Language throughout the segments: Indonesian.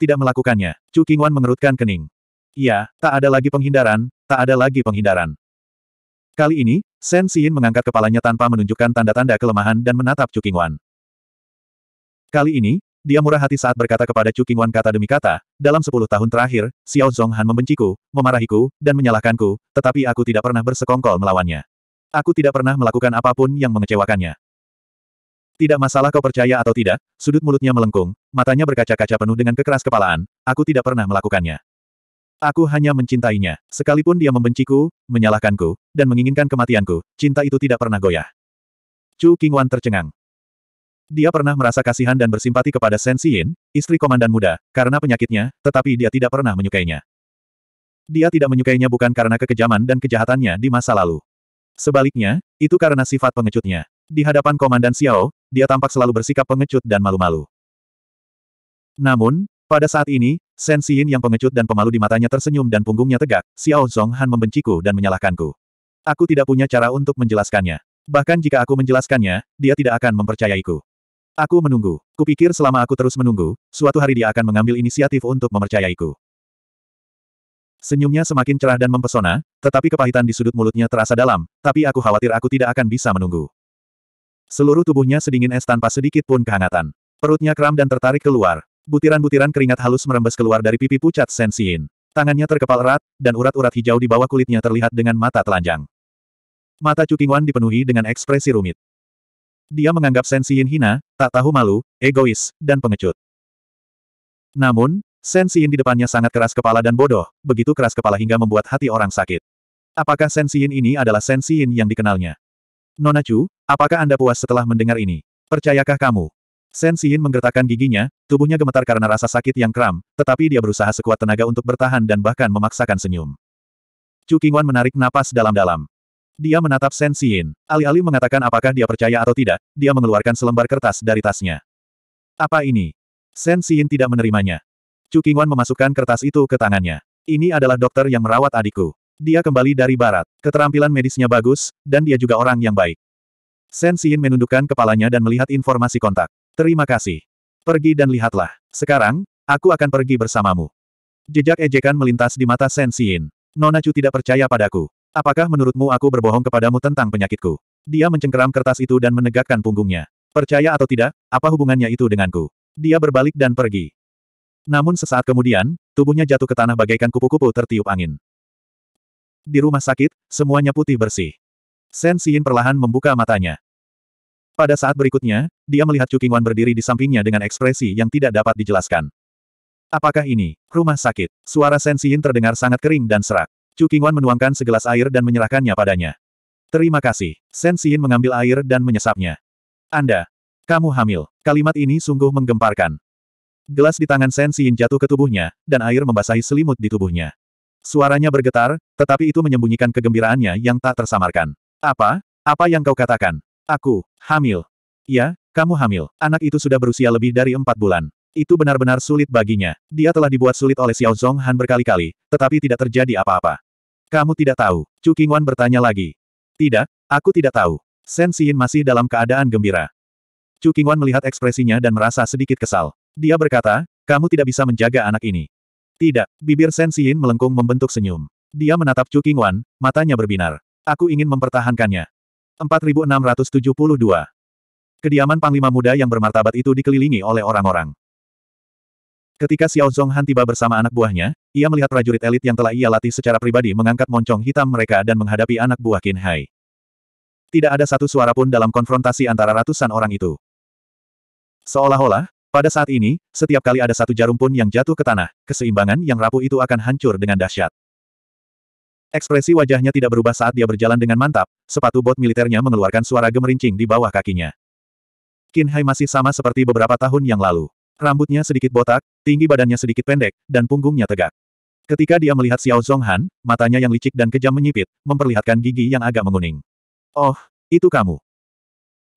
tidak melakukannya, Chu Qingwan mengerutkan kening. Ya, tak ada lagi penghindaran, tak ada lagi penghindaran. Kali ini, Shen Xin mengangkat kepalanya tanpa menunjukkan tanda-tanda kelemahan dan menatap Chu Qingwan. Kali ini, dia murah hati saat berkata kepada Chu Qingwan kata demi kata, dalam sepuluh tahun terakhir, Xiao Zhonghan membenciku, memarahiku, dan menyalahkanku, tetapi aku tidak pernah bersekongkol melawannya. Aku tidak pernah melakukan apapun yang mengecewakannya. Tidak masalah kau percaya atau tidak, sudut mulutnya melengkung, matanya berkaca-kaca penuh dengan kekeras kepalaan, aku tidak pernah melakukannya. Aku hanya mencintainya. Sekalipun dia membenciku, menyalahkanku, dan menginginkan kematianku, cinta itu tidak pernah goyah. Chu King Qingwan tercengang. Dia pernah merasa kasihan dan bersimpati kepada Shen Xiyin, istri komandan muda, karena penyakitnya, tetapi dia tidak pernah menyukainya. Dia tidak menyukainya bukan karena kekejaman dan kejahatannya di masa lalu. Sebaliknya, itu karena sifat pengecutnya. Di hadapan Komandan Xiao, dia tampak selalu bersikap pengecut dan malu-malu. Namun, pada saat ini, Shen Xin yang pengecut dan pemalu di matanya tersenyum dan punggungnya tegak, Xiao Zonghan membenciku dan menyalahkanku. Aku tidak punya cara untuk menjelaskannya. Bahkan jika aku menjelaskannya, dia tidak akan mempercayaiku. Aku menunggu. Kupikir selama aku terus menunggu, suatu hari dia akan mengambil inisiatif untuk mempercayaiku. Senyumnya semakin cerah dan mempesona, tetapi kepahitan di sudut mulutnya terasa dalam, tapi aku khawatir aku tidak akan bisa menunggu. Seluruh tubuhnya sedingin es tanpa sedikit pun kehangatan. Perutnya kram dan tertarik keluar. Butiran-butiran keringat halus merembes keluar dari pipi pucat Sensiin. Tangannya terkepal erat, dan urat-urat hijau di bawah kulitnya terlihat dengan mata telanjang. Mata Cukingwan dipenuhi dengan ekspresi rumit. Dia menganggap Sensiin hina, tak tahu malu, egois, dan pengecut. Namun, Sensiin di depannya sangat keras kepala dan bodoh, begitu keras kepala hingga membuat hati orang sakit. Apakah Sensiin ini adalah Sensiin yang dikenalnya? Nona Chu, apakah Anda puas setelah mendengar ini? Percayakah kamu? Shen Xin menggertakkan giginya, tubuhnya gemetar karena rasa sakit yang kram, tetapi dia berusaha sekuat tenaga untuk bertahan dan bahkan memaksakan senyum. Chu Qingwan menarik napas dalam-dalam. Dia menatap Shen Xin. Alih-alih mengatakan apakah dia percaya atau tidak, dia mengeluarkan selembar kertas dari tasnya. Apa ini? Shen Xin tidak menerimanya. Chu Qingwan memasukkan kertas itu ke tangannya. Ini adalah dokter yang merawat adikku. Dia kembali dari barat. Keterampilan medisnya bagus, dan dia juga orang yang baik. Sen Xin menundukkan kepalanya dan melihat informasi kontak. Terima kasih. Pergi dan lihatlah. Sekarang, aku akan pergi bersamamu. Jejak ejekan melintas di mata Sen Xin. Nona Chu tidak percaya padaku. Apakah menurutmu aku berbohong kepadamu tentang penyakitku? Dia mencengkeram kertas itu dan menegakkan punggungnya. Percaya atau tidak, apa hubungannya itu denganku? Dia berbalik dan pergi. Namun sesaat kemudian, tubuhnya jatuh ke tanah bagaikan kupu-kupu tertiup angin. Di rumah sakit, semuanya putih bersih. Sen Xin perlahan membuka matanya. Pada saat berikutnya, dia melihat Chu Qingwan berdiri di sampingnya dengan ekspresi yang tidak dapat dijelaskan. Apakah ini, rumah sakit? Suara Sen Xin terdengar sangat kering dan serak. Chu Qingwan menuangkan segelas air dan menyerahkannya padanya. Terima kasih. Sen Xin mengambil air dan menyesapnya. Anda. Kamu hamil. Kalimat ini sungguh menggemparkan. Gelas di tangan Sen Xin jatuh ke tubuhnya, dan air membasahi selimut di tubuhnya. Suaranya bergetar, tetapi itu menyembunyikan kegembiraannya yang tak tersamarkan. Apa? Apa yang kau katakan? Aku, hamil. Ya, kamu hamil. Anak itu sudah berusia lebih dari empat bulan. Itu benar-benar sulit baginya. Dia telah dibuat sulit oleh Xiao Zonghan berkali-kali, tetapi tidak terjadi apa-apa. Kamu tidak tahu? Chu Wan bertanya lagi. Tidak, aku tidak tahu. Shen Xin masih dalam keadaan gembira. Chu Wan melihat ekspresinya dan merasa sedikit kesal. Dia berkata, kamu tidak bisa menjaga anak ini. Tidak, bibir Sensiin melengkung membentuk senyum. Dia menatap Chu Qingwan, matanya berbinar. Aku ingin mempertahankannya. 4672. Kediaman Panglima Muda yang bermartabat itu dikelilingi oleh orang-orang. Ketika Xiao Zonghan tiba bersama anak buahnya, ia melihat prajurit elit yang telah ia latih secara pribadi mengangkat moncong hitam mereka dan menghadapi anak buah Qin Hai. Tidak ada satu suara pun dalam konfrontasi antara ratusan orang itu. Seolah-olah, pada saat ini, setiap kali ada satu jarum pun yang jatuh ke tanah, keseimbangan yang rapuh itu akan hancur dengan dahsyat. Ekspresi wajahnya tidak berubah saat dia berjalan dengan mantap, sepatu bot militernya mengeluarkan suara gemerincing di bawah kakinya. Qin Hai masih sama seperti beberapa tahun yang lalu. Rambutnya sedikit botak, tinggi badannya sedikit pendek, dan punggungnya tegak. Ketika dia melihat Xiao Zonghan, matanya yang licik dan kejam menyipit, memperlihatkan gigi yang agak menguning. Oh, itu kamu.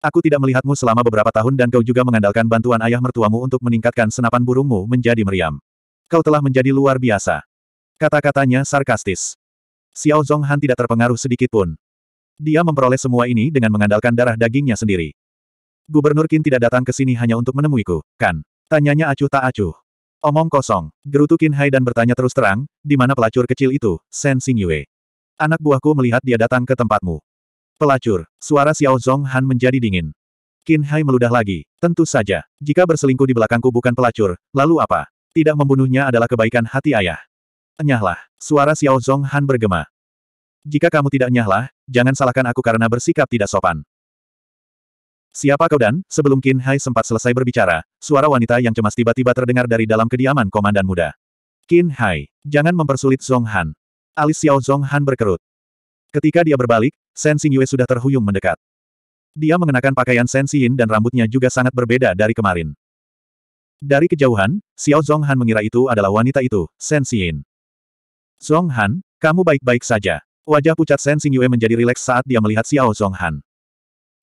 Aku tidak melihatmu selama beberapa tahun dan kau juga mengandalkan bantuan ayah mertuamu untuk meningkatkan senapan burungmu menjadi meriam. Kau telah menjadi luar biasa. Kata-katanya sarkastis. Xiao Zonghan tidak terpengaruh sedikit pun. Dia memperoleh semua ini dengan mengandalkan darah dagingnya sendiri. Gubernur Qin tidak datang ke sini hanya untuk menemuiku, kan? Tanyanya acuh tak acuh. Omong kosong, gerutu Qin Hai dan bertanya terus terang, di mana pelacur kecil itu, Sen Xingyue? Yue. Anak buahku melihat dia datang ke tempatmu. Pelacur, suara Xiao Zong Han menjadi dingin. Qin Hai meludah lagi. Tentu saja, jika berselingkuh di belakangku bukan pelacur, lalu apa? Tidak membunuhnya adalah kebaikan hati ayah. Enyahlah, suara Xiao Zong Han bergema. Jika kamu tidak nyahlah, jangan salahkan aku karena bersikap tidak sopan. Siapa kau dan, sebelum Qin Hai sempat selesai berbicara, suara wanita yang cemas tiba-tiba terdengar dari dalam kediaman komandan muda. Qin Hai, jangan mempersulit Zong Han. Alis Xiao Zong Han berkerut. Ketika dia berbalik, Shen Xingyue sudah terhuyung mendekat. Dia mengenakan pakaian Shen Xin dan rambutnya juga sangat berbeda dari kemarin. Dari kejauhan, Xiao Han mengira itu adalah wanita itu, Shen Xin. Han, kamu baik-baik saja. Wajah pucat Shen Xingyue menjadi rileks saat dia melihat Xiao Han.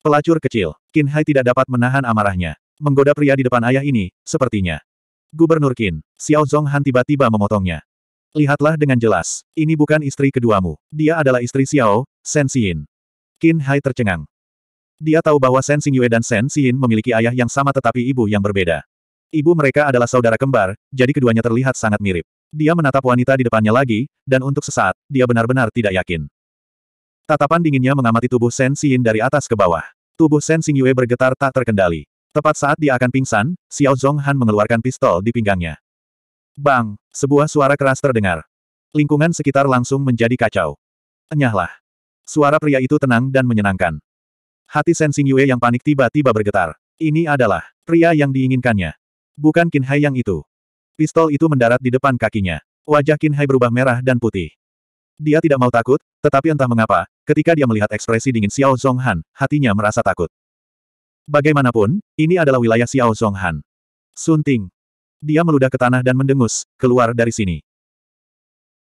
Pelacur kecil, Qin Hai tidak dapat menahan amarahnya. Menggoda pria di depan ayah ini, sepertinya. Gubernur Qin, Xiao Han tiba-tiba memotongnya. Lihatlah dengan jelas, ini bukan istri keduamu. Dia adalah istri Xiao, Shen Xin. Qin Hai tercengang. Dia tahu bahwa Shen Xingyue dan Shen Xin memiliki ayah yang sama tetapi ibu yang berbeda. Ibu mereka adalah saudara kembar, jadi keduanya terlihat sangat mirip. Dia menatap wanita di depannya lagi, dan untuk sesaat, dia benar-benar tidak yakin. Tatapan dinginnya mengamati tubuh Shen Xin dari atas ke bawah. Tubuh Shen Xingyue bergetar tak terkendali. Tepat saat dia akan pingsan, Xiao Zhonghan mengeluarkan pistol di pinggangnya. Bang! Sebuah suara keras terdengar. Lingkungan sekitar langsung menjadi kacau. Enyahlah. Suara pria itu tenang dan menyenangkan. Hati Sensing Yue yang panik tiba-tiba bergetar. Ini adalah pria yang diinginkannya. Bukan Qin Hai yang itu. Pistol itu mendarat di depan kakinya. Wajah Qin Hai berubah merah dan putih. Dia tidak mau takut, tetapi entah mengapa, ketika dia melihat ekspresi dingin Xiao Zonghan, hatinya merasa takut. Bagaimanapun, ini adalah wilayah Xiao Zonghan. Ting. Dia meludah ke tanah dan mendengus, keluar dari sini.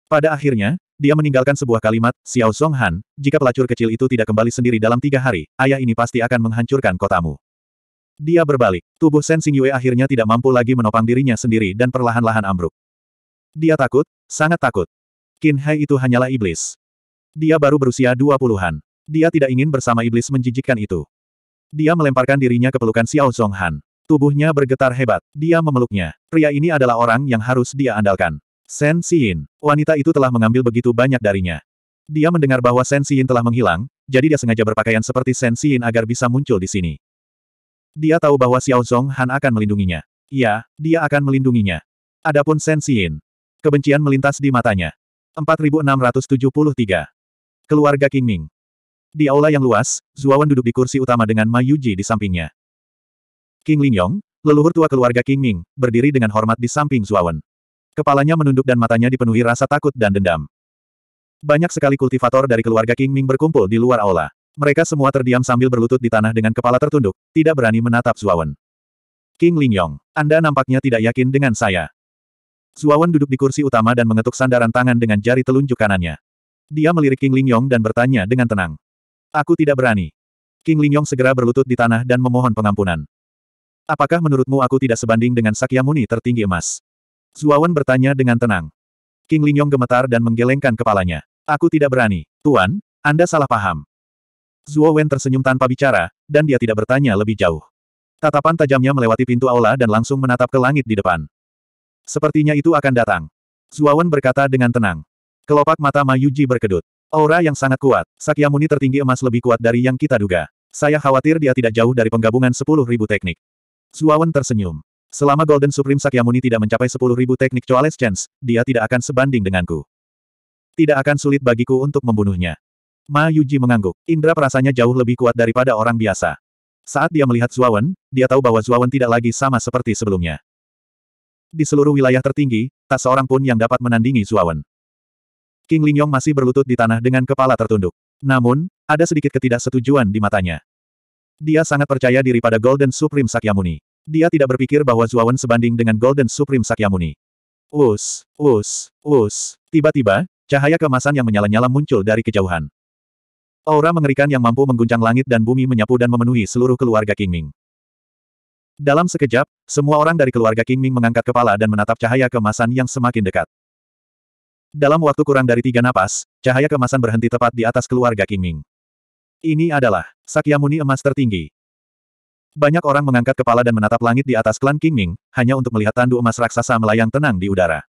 Pada akhirnya, dia meninggalkan sebuah kalimat, Xiao Song Han, jika pelacur kecil itu tidak kembali sendiri dalam tiga hari, ayah ini pasti akan menghancurkan kotamu. Dia berbalik, tubuh Shen Yue akhirnya tidak mampu lagi menopang dirinya sendiri dan perlahan-lahan ambruk. Dia takut, sangat takut. Qin Hai itu hanyalah iblis. Dia baru berusia dua puluhan. Dia tidak ingin bersama iblis menjijikkan itu. Dia melemparkan dirinya ke pelukan Xiao Songhan. Tubuhnya bergetar hebat, dia memeluknya. Pria ini adalah orang yang harus dia andalkan. Sen Xin, wanita itu telah mengambil begitu banyak darinya. Dia mendengar bahwa Sen Xin telah menghilang, jadi dia sengaja berpakaian seperti Sen Xin agar bisa muncul di sini. Dia tahu bahwa Xiao Zong Han akan melindunginya. Iya, dia akan melindunginya. Adapun Sen Xin, kebencian melintas di matanya. 4673. Keluarga King Ming Di aula yang luas, Zuawan duduk di kursi utama dengan Ma Yuji di sampingnya. King Ling Yong, leluhur tua keluarga King Ming, berdiri dengan hormat di samping Zuawan. Kepalanya menunduk dan matanya dipenuhi rasa takut dan dendam. Banyak sekali kultivator dari keluarga King Ming berkumpul di luar aula. Mereka semua terdiam sambil berlutut di tanah dengan kepala tertunduk, tidak berani menatap Zuawan. King Ling Yong, Anda nampaknya tidak yakin dengan saya. Zuawan duduk di kursi utama dan mengetuk sandaran tangan dengan jari telunjuk kanannya. Dia melirik King Ling Yong dan bertanya dengan tenang. Aku tidak berani. King Ling Yong segera berlutut di tanah dan memohon pengampunan. Apakah menurutmu aku tidak sebanding dengan Sakyamuni tertinggi emas? Zuawan bertanya dengan tenang. King Lingyong gemetar dan menggelengkan kepalanya. Aku tidak berani. Tuan, Anda salah paham. Zuo tersenyum tanpa bicara, dan dia tidak bertanya lebih jauh. Tatapan tajamnya melewati pintu aula dan langsung menatap ke langit di depan. Sepertinya itu akan datang. Zuawan berkata dengan tenang. Kelopak mata Mayuji berkedut. Aura yang sangat kuat, Sakyamuni tertinggi emas lebih kuat dari yang kita duga. Saya khawatir dia tidak jauh dari penggabungan 10.000 teknik. Zuawan tersenyum. Selama Golden Supreme Sakyamuni tidak mencapai 10.000 teknik Choales Chance, dia tidak akan sebanding denganku. Tidak akan sulit bagiku untuk membunuhnya. Ma Yuji mengangguk. Indra perasanya jauh lebih kuat daripada orang biasa. Saat dia melihat Zuawan, dia tahu bahwa Zuawan tidak lagi sama seperti sebelumnya. Di seluruh wilayah tertinggi, tak seorang pun yang dapat menandingi Zuawan. King Lingyong masih berlutut di tanah dengan kepala tertunduk. Namun, ada sedikit ketidaksetujuan di matanya. Dia sangat percaya diri pada Golden Supreme Sakyamuni. Dia tidak berpikir bahwa Zuawan sebanding dengan Golden Supreme Sakyamuni. Us, us, us. Tiba-tiba, cahaya kemasan yang menyala-nyala muncul dari kejauhan. Aura mengerikan yang mampu mengguncang langit dan bumi menyapu dan memenuhi seluruh keluarga King Ming. Dalam sekejap, semua orang dari keluarga King Ming mengangkat kepala dan menatap cahaya kemasan yang semakin dekat. Dalam waktu kurang dari tiga napas, cahaya kemasan berhenti tepat di atas keluarga King Ming. Ini adalah Sakyamuni emas tertinggi. Banyak orang mengangkat kepala dan menatap langit di atas klan King Ming hanya untuk melihat tandu emas raksasa melayang tenang di udara.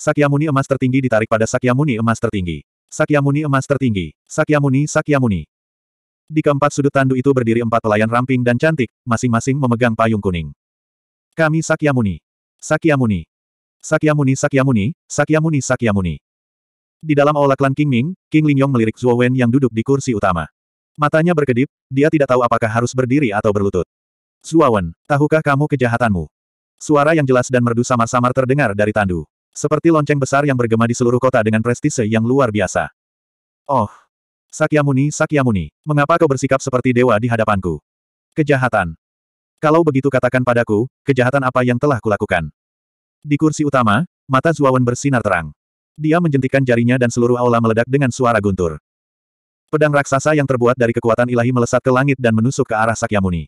Sakyamuni emas tertinggi ditarik pada Sakyamuni emas tertinggi. Sakyamuni emas tertinggi. Sakyamuni Sakyamuni. Di keempat sudut tandu itu berdiri empat pelayan ramping dan cantik, masing-masing memegang payung kuning. Kami Sakyamuni. Sakyamuni. Sakyamuni Sakyamuni, Sakyamuni Sakyamuni. Di dalam aula klan King Ming, King Lingyong melirik Zhuo Wen yang duduk di kursi utama. Matanya berkedip, dia tidak tahu apakah harus berdiri atau berlutut. Zuawan, tahukah kamu kejahatanmu? Suara yang jelas dan merdu samar-samar terdengar dari Tandu. Seperti lonceng besar yang bergema di seluruh kota dengan prestise yang luar biasa. Oh! Sakyamuni, Sakyamuni, mengapa kau bersikap seperti dewa di hadapanku? Kejahatan. Kalau begitu katakan padaku, kejahatan apa yang telah kulakukan? Di kursi utama, mata Zuawan bersinar terang. Dia menjentikan jarinya dan seluruh aula meledak dengan suara guntur pedang raksasa yang terbuat dari kekuatan ilahi melesat ke langit dan menusuk ke arah Sakyamuni.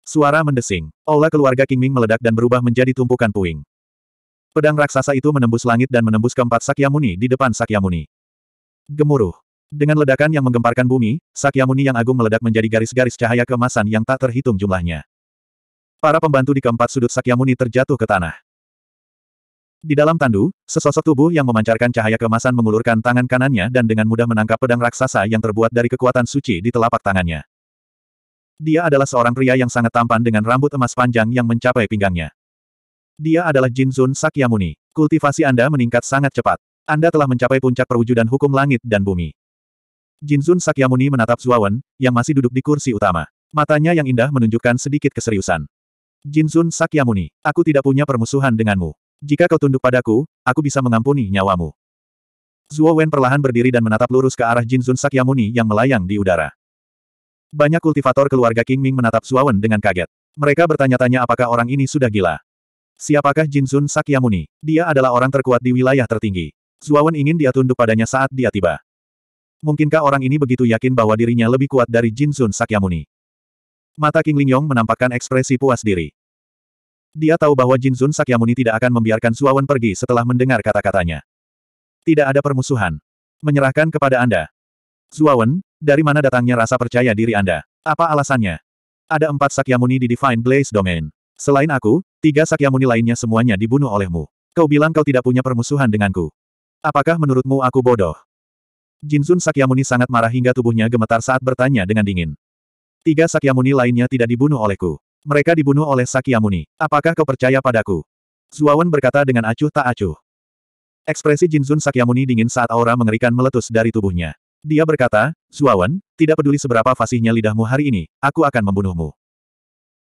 Suara mendesing. Aula keluarga King Ming meledak dan berubah menjadi tumpukan puing. Pedang raksasa itu menembus langit dan menembus keempat Sakyamuni di depan Sakyamuni. Gemuruh. Dengan ledakan yang menggemparkan bumi, Sakyamuni yang agung meledak menjadi garis-garis cahaya kemasan yang tak terhitung jumlahnya. Para pembantu di keempat sudut Sakyamuni terjatuh ke tanah. Di dalam tandu, sesosok tubuh yang memancarkan cahaya kemasan mengulurkan tangan kanannya dan dengan mudah menangkap pedang raksasa yang terbuat dari kekuatan suci di telapak tangannya. Dia adalah seorang pria yang sangat tampan dengan rambut emas panjang yang mencapai pinggangnya. Dia adalah Jinzun Sakyamuni. Kultivasi Anda meningkat sangat cepat. Anda telah mencapai puncak perwujudan hukum langit dan bumi. Jinzun Sakyamuni menatap Zuawan, yang masih duduk di kursi utama. Matanya yang indah menunjukkan sedikit keseriusan. Jinzun Sakyamuni, aku tidak punya permusuhan denganmu. Jika kau tunduk padaku, aku bisa mengampuni nyawamu. Zuo Wen perlahan berdiri dan menatap lurus ke arah Jin Zun Sakyamuni yang melayang di udara. Banyak kultivator keluarga King Ming menatap Zuo Wen dengan kaget. Mereka bertanya-tanya apakah orang ini sudah gila. Siapakah Jin Zun Sakyamuni? Dia adalah orang terkuat di wilayah tertinggi. Zuo Wen ingin dia tunduk padanya saat dia tiba. Mungkinkah orang ini begitu yakin bahwa dirinya lebih kuat dari Jin Zun Sakyamuni? Mata King Ling Yong menampakkan ekspresi puas diri. Dia tahu bahwa Jin Zun Sakyamuni tidak akan membiarkan Suawan pergi setelah mendengar kata-katanya. Tidak ada permusuhan. Menyerahkan kepada Anda. Suawan, dari mana datangnya rasa percaya diri Anda? Apa alasannya? Ada empat Sakyamuni di Divine Blaze Domain. Selain aku, tiga Sakyamuni lainnya semuanya dibunuh olehmu. Kau bilang kau tidak punya permusuhan denganku. Apakah menurutmu aku bodoh? Jinzun Sakyamuni sangat marah hingga tubuhnya gemetar saat bertanya dengan dingin. Tiga Sakyamuni lainnya tidak dibunuh olehku. Mereka dibunuh oleh Sakyamuni. Apakah kau percaya padaku? Zuawan berkata dengan acuh tak acuh. Ekspresi Jinzun Sakyamuni dingin saat aura mengerikan meletus dari tubuhnya. Dia berkata, Zuawan, tidak peduli seberapa fasihnya lidahmu hari ini, aku akan membunuhmu.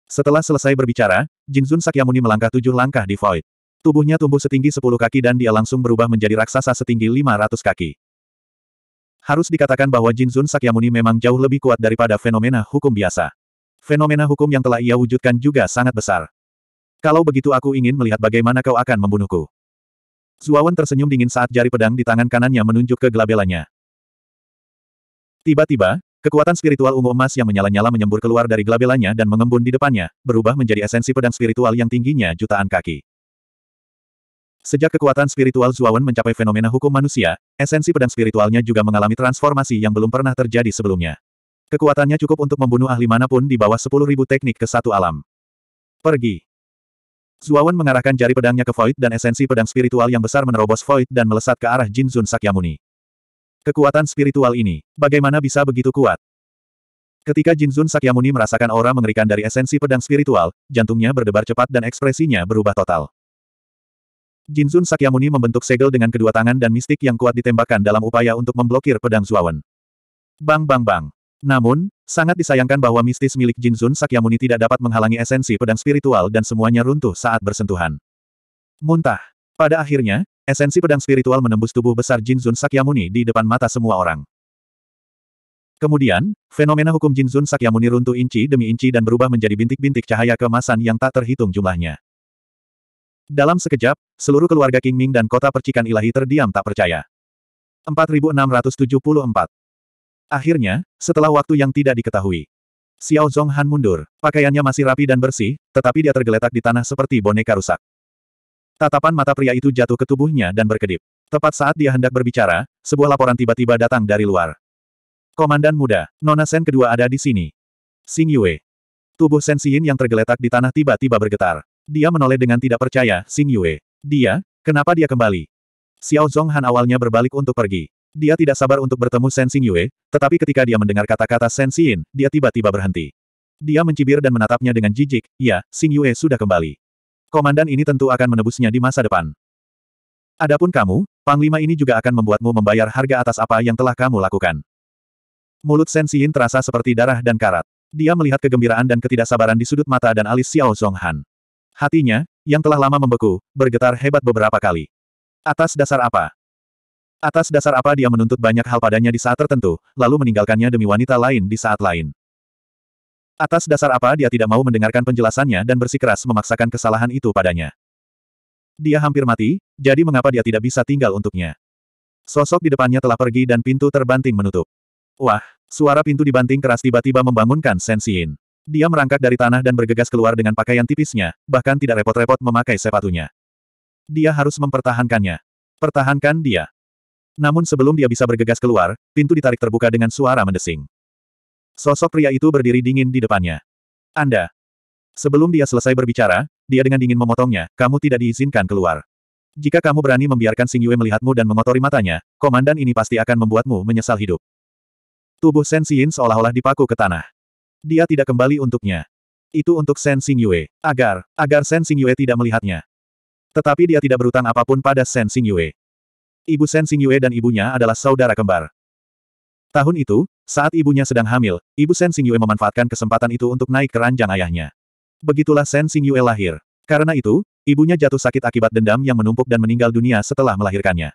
Setelah selesai berbicara, Jinzun Sakyamuni melangkah tujuh langkah di void. Tubuhnya tumbuh setinggi sepuluh kaki dan dia langsung berubah menjadi raksasa setinggi lima ratus kaki. Harus dikatakan bahwa Jinzun Sakyamuni memang jauh lebih kuat daripada fenomena hukum biasa. Fenomena hukum yang telah ia wujudkan juga sangat besar. Kalau begitu aku ingin melihat bagaimana kau akan membunuhku. Zuawan tersenyum dingin saat jari pedang di tangan kanannya menunjuk ke gelabelannya. Tiba-tiba, kekuatan spiritual ungu emas yang menyala-nyala menyembur keluar dari gelabelanya dan mengembun di depannya, berubah menjadi esensi pedang spiritual yang tingginya jutaan kaki. Sejak kekuatan spiritual Zuawan mencapai fenomena hukum manusia, esensi pedang spiritualnya juga mengalami transformasi yang belum pernah terjadi sebelumnya. Kekuatannya cukup untuk membunuh ahli manapun di bawah sepuluh ribu teknik ke satu alam. Pergi. Zuawan mengarahkan jari pedangnya ke Void dan esensi pedang spiritual yang besar menerobos Void dan melesat ke arah Jinzun Sakyamuni. Kekuatan spiritual ini, bagaimana bisa begitu kuat? Ketika Jinzun Sakyamuni merasakan aura mengerikan dari esensi pedang spiritual, jantungnya berdebar cepat dan ekspresinya berubah total. Jinzun Sakyamuni membentuk segel dengan kedua tangan dan mistik yang kuat ditembakkan dalam upaya untuk memblokir pedang Zuawan. Bang bang bang. Namun, sangat disayangkan bahwa mistis milik Jinzun Sakyamuni tidak dapat menghalangi esensi pedang spiritual dan semuanya runtuh saat bersentuhan. Muntah. Pada akhirnya, esensi pedang spiritual menembus tubuh besar Jinzun Sakyamuni di depan mata semua orang. Kemudian, fenomena hukum Jinzun Sakyamuni runtuh inci demi inci dan berubah menjadi bintik-bintik cahaya kemasan yang tak terhitung jumlahnya. Dalam sekejap, seluruh keluarga King Ming dan kota percikan ilahi terdiam tak percaya. 4674 Akhirnya, setelah waktu yang tidak diketahui, Xiao Han mundur. Pakaiannya masih rapi dan bersih, tetapi dia tergeletak di tanah seperti boneka rusak. Tatapan mata pria itu jatuh ke tubuhnya dan berkedip. Tepat saat dia hendak berbicara, sebuah laporan tiba-tiba datang dari luar. Komandan muda, Nona Sen kedua ada di sini. Xing Yue. Tubuh Sen Xin yang tergeletak di tanah tiba-tiba bergetar. Dia menoleh dengan tidak percaya, Xing Yue. Dia, kenapa dia kembali? Xiao Han awalnya berbalik untuk pergi. Dia tidak sabar untuk bertemu Shen Yue, tetapi ketika dia mendengar kata-kata Shen Xin, dia tiba-tiba berhenti. Dia mencibir dan menatapnya dengan jijik, ya, Sing Yue sudah kembali. Komandan ini tentu akan menebusnya di masa depan. Adapun kamu, Panglima ini juga akan membuatmu membayar harga atas apa yang telah kamu lakukan. Mulut Shen Xin terasa seperti darah dan karat. Dia melihat kegembiraan dan ketidaksabaran di sudut mata dan alis Xiao Zhonghan. Hatinya, yang telah lama membeku, bergetar hebat beberapa kali. Atas dasar apa? Atas dasar apa dia menuntut banyak hal padanya di saat tertentu, lalu meninggalkannya demi wanita lain di saat lain. Atas dasar apa dia tidak mau mendengarkan penjelasannya dan bersikeras memaksakan kesalahan itu padanya. Dia hampir mati, jadi mengapa dia tidak bisa tinggal untuknya? Sosok di depannya telah pergi dan pintu terbanting menutup. Wah, suara pintu dibanting keras tiba-tiba membangunkan Sensiin. Dia merangkak dari tanah dan bergegas keluar dengan pakaian tipisnya, bahkan tidak repot-repot memakai sepatunya. Dia harus mempertahankannya. Pertahankan dia. Namun sebelum dia bisa bergegas keluar, pintu ditarik terbuka dengan suara mendesing. Sosok pria itu berdiri dingin di depannya. Anda. Sebelum dia selesai berbicara, dia dengan dingin memotongnya, kamu tidak diizinkan keluar. Jika kamu berani membiarkan Sing Yue melihatmu dan mengotori matanya, komandan ini pasti akan membuatmu menyesal hidup. Tubuh Shen Xin seolah-olah dipaku ke tanah. Dia tidak kembali untuknya. Itu untuk Shen Xing Yue, agar, agar Shen Xing Yue tidak melihatnya. Tetapi dia tidak berutang apapun pada Shen Xing Yue. Ibu Sen Xingyue dan ibunya adalah saudara kembar. Tahun itu, saat ibunya sedang hamil, Ibu Sen Xingyue memanfaatkan kesempatan itu untuk naik ke ranjang ayahnya. Begitulah Sen Xingyue lahir. Karena itu, ibunya jatuh sakit akibat dendam yang menumpuk dan meninggal dunia setelah melahirkannya.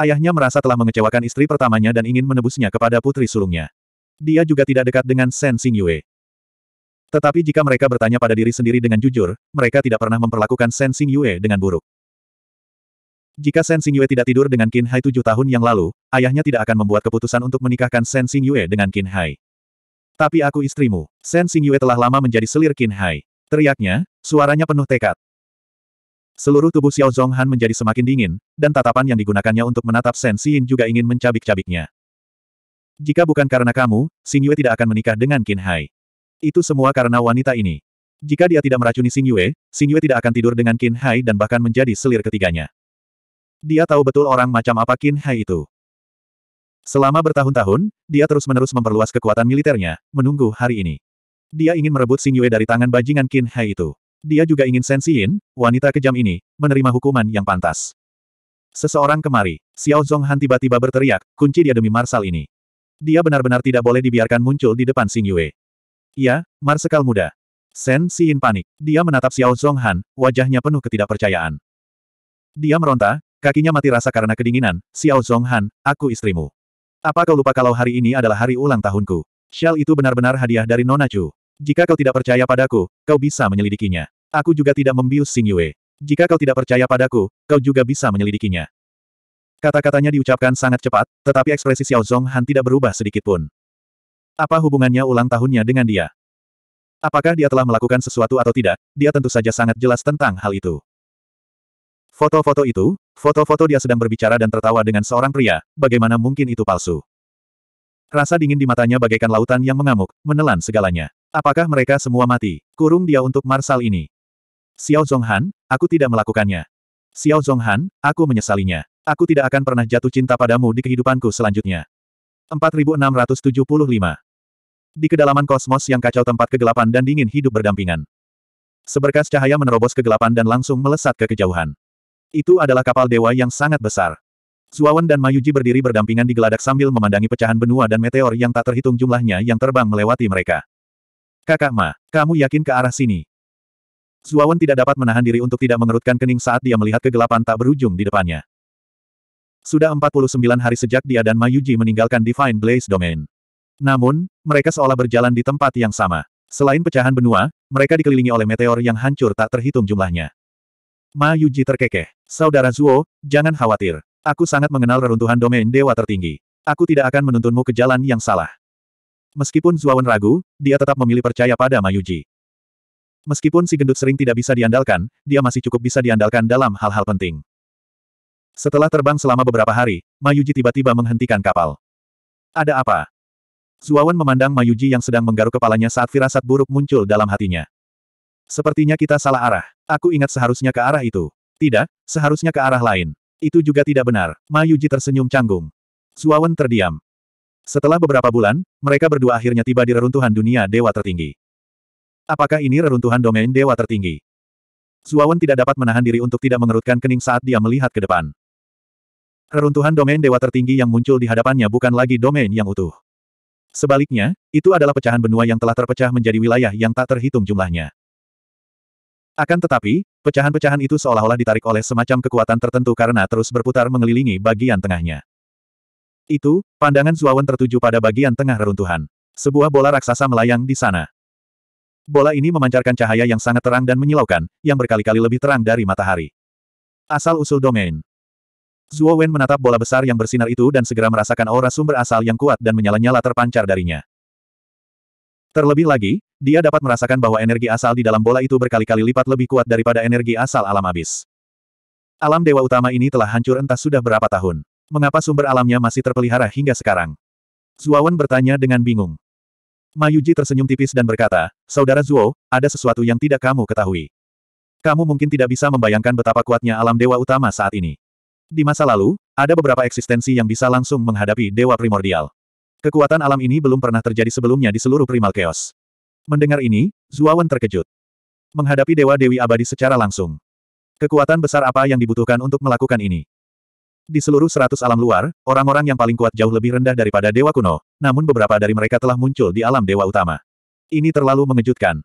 Ayahnya merasa telah mengecewakan istri pertamanya dan ingin menebusnya kepada putri sulungnya. Dia juga tidak dekat dengan Sen Xingyue. Tetapi jika mereka bertanya pada diri sendiri dengan jujur, mereka tidak pernah memperlakukan Sen Xingyue dengan buruk. Jika Shen Xingyue tidak tidur dengan Qin Hai tujuh tahun yang lalu, ayahnya tidak akan membuat keputusan untuk menikahkan Shen Xingyue dengan Qin Hai. Tapi aku istrimu. Shen Xingyue telah lama menjadi selir Qin Hai. Teriaknya, suaranya penuh tekad. Seluruh tubuh Xiao Zonghan menjadi semakin dingin, dan tatapan yang digunakannya untuk menatap Shen Xin juga ingin mencabik-cabiknya. Jika bukan karena kamu, Xingyue tidak akan menikah dengan Qin Hai. Itu semua karena wanita ini. Jika dia tidak meracuni Xing Yue, tidak akan tidur dengan Qin Hai dan bahkan menjadi selir ketiganya. Dia tahu betul orang macam apa Qin Hai itu. Selama bertahun-tahun, dia terus-menerus memperluas kekuatan militernya, menunggu hari ini. Dia ingin merebut Xing Yue dari tangan bajingan Qin Hai itu. Dia juga ingin Xin, wanita kejam ini, menerima hukuman yang pantas. Seseorang kemari, Xiao Zhonghan tiba-tiba berteriak, kunci dia demi Marsal ini. Dia benar-benar tidak boleh dibiarkan muncul di depan Xing Yue. Ya, Marsekal muda. Sen Xin panik. Dia menatap Xiao Zhonghan, wajahnya penuh ketidakpercayaan. Dia meronta, Kakinya mati rasa karena kedinginan, Xiao Zonghan, aku istrimu. Apa kau lupa kalau hari ini adalah hari ulang tahunku? Shell itu benar-benar hadiah dari Nona Chu. Jika kau tidak percaya padaku, kau bisa menyelidikinya. Aku juga tidak membius Sing Yue. Jika kau tidak percaya padaku, kau juga bisa menyelidikinya. Kata-katanya diucapkan sangat cepat, tetapi ekspresi Xiao Zonghan tidak berubah sedikit pun. Apa hubungannya ulang tahunnya dengan dia? Apakah dia telah melakukan sesuatu atau tidak, dia tentu saja sangat jelas tentang hal itu. Foto-foto itu, Foto-foto dia sedang berbicara dan tertawa dengan seorang pria, bagaimana mungkin itu palsu. Rasa dingin di matanya bagaikan lautan yang mengamuk, menelan segalanya. Apakah mereka semua mati? Kurung dia untuk Marsal ini. Xiao Zonghan, aku tidak melakukannya. Xiao Zonghan, aku menyesalinya. Aku tidak akan pernah jatuh cinta padamu di kehidupanku selanjutnya. 4675 Di kedalaman kosmos yang kacau tempat kegelapan dan dingin hidup berdampingan. Seberkas cahaya menerobos kegelapan dan langsung melesat ke kejauhan. Itu adalah kapal dewa yang sangat besar. Zuawan dan Mayuji berdiri berdampingan di geladak sambil memandangi pecahan benua dan meteor yang tak terhitung jumlahnya yang terbang melewati mereka. Kakak Ma, kamu yakin ke arah sini? Zuawan tidak dapat menahan diri untuk tidak mengerutkan kening saat dia melihat kegelapan tak berujung di depannya. Sudah 49 hari sejak dia dan Mayuji meninggalkan Divine Blaze Domain. Namun, mereka seolah berjalan di tempat yang sama. Selain pecahan benua, mereka dikelilingi oleh meteor yang hancur tak terhitung jumlahnya. Ma Yuji terkekeh. Saudara Zuo, jangan khawatir. Aku sangat mengenal reruntuhan domain dewa tertinggi. Aku tidak akan menuntunmu ke jalan yang salah. Meskipun Zuawan ragu, dia tetap memilih percaya pada Mayuji. Meskipun si gendut sering tidak bisa diandalkan, dia masih cukup bisa diandalkan dalam hal-hal penting. Setelah terbang selama beberapa hari, Mayuji tiba-tiba menghentikan kapal. Ada apa? Zuawan memandang Mayuji yang sedang menggaruk kepalanya saat firasat buruk muncul dalam hatinya. Sepertinya kita salah arah. Aku ingat seharusnya ke arah itu. Tidak, seharusnya ke arah lain. Itu juga tidak benar. Ma Yuji tersenyum canggung. Zuawan terdiam. Setelah beberapa bulan, mereka berdua akhirnya tiba di reruntuhan dunia dewa tertinggi. Apakah ini reruntuhan domain dewa tertinggi? Zuawan tidak dapat menahan diri untuk tidak mengerutkan kening saat dia melihat ke depan. Reruntuhan domain dewa tertinggi yang muncul di hadapannya bukan lagi domain yang utuh. Sebaliknya, itu adalah pecahan benua yang telah terpecah menjadi wilayah yang tak terhitung jumlahnya. Akan tetapi, pecahan-pecahan itu seolah-olah ditarik oleh semacam kekuatan tertentu karena terus berputar mengelilingi bagian tengahnya. Itu, pandangan Zuawan tertuju pada bagian tengah reruntuhan. Sebuah bola raksasa melayang di sana. Bola ini memancarkan cahaya yang sangat terang dan menyilaukan, yang berkali-kali lebih terang dari matahari. Asal-usul domain Zuo Wen menatap bola besar yang bersinar itu dan segera merasakan aura sumber asal yang kuat dan menyala-nyala terpancar darinya. Terlebih lagi, dia dapat merasakan bahwa energi asal di dalam bola itu berkali-kali lipat lebih kuat daripada energi asal alam abis. Alam dewa utama ini telah hancur entah sudah berapa tahun. Mengapa sumber alamnya masih terpelihara hingga sekarang? Zuawan bertanya dengan bingung. Mayuji tersenyum tipis dan berkata, Saudara Zuo, ada sesuatu yang tidak kamu ketahui. Kamu mungkin tidak bisa membayangkan betapa kuatnya alam dewa utama saat ini. Di masa lalu, ada beberapa eksistensi yang bisa langsung menghadapi dewa primordial. Kekuatan alam ini belum pernah terjadi sebelumnya di seluruh primal chaos. Mendengar ini, Zuawan terkejut. Menghadapi dewa-dewi abadi secara langsung. Kekuatan besar apa yang dibutuhkan untuk melakukan ini? Di seluruh seratus alam luar, orang-orang yang paling kuat jauh lebih rendah daripada dewa kuno, namun beberapa dari mereka telah muncul di alam dewa utama. Ini terlalu mengejutkan.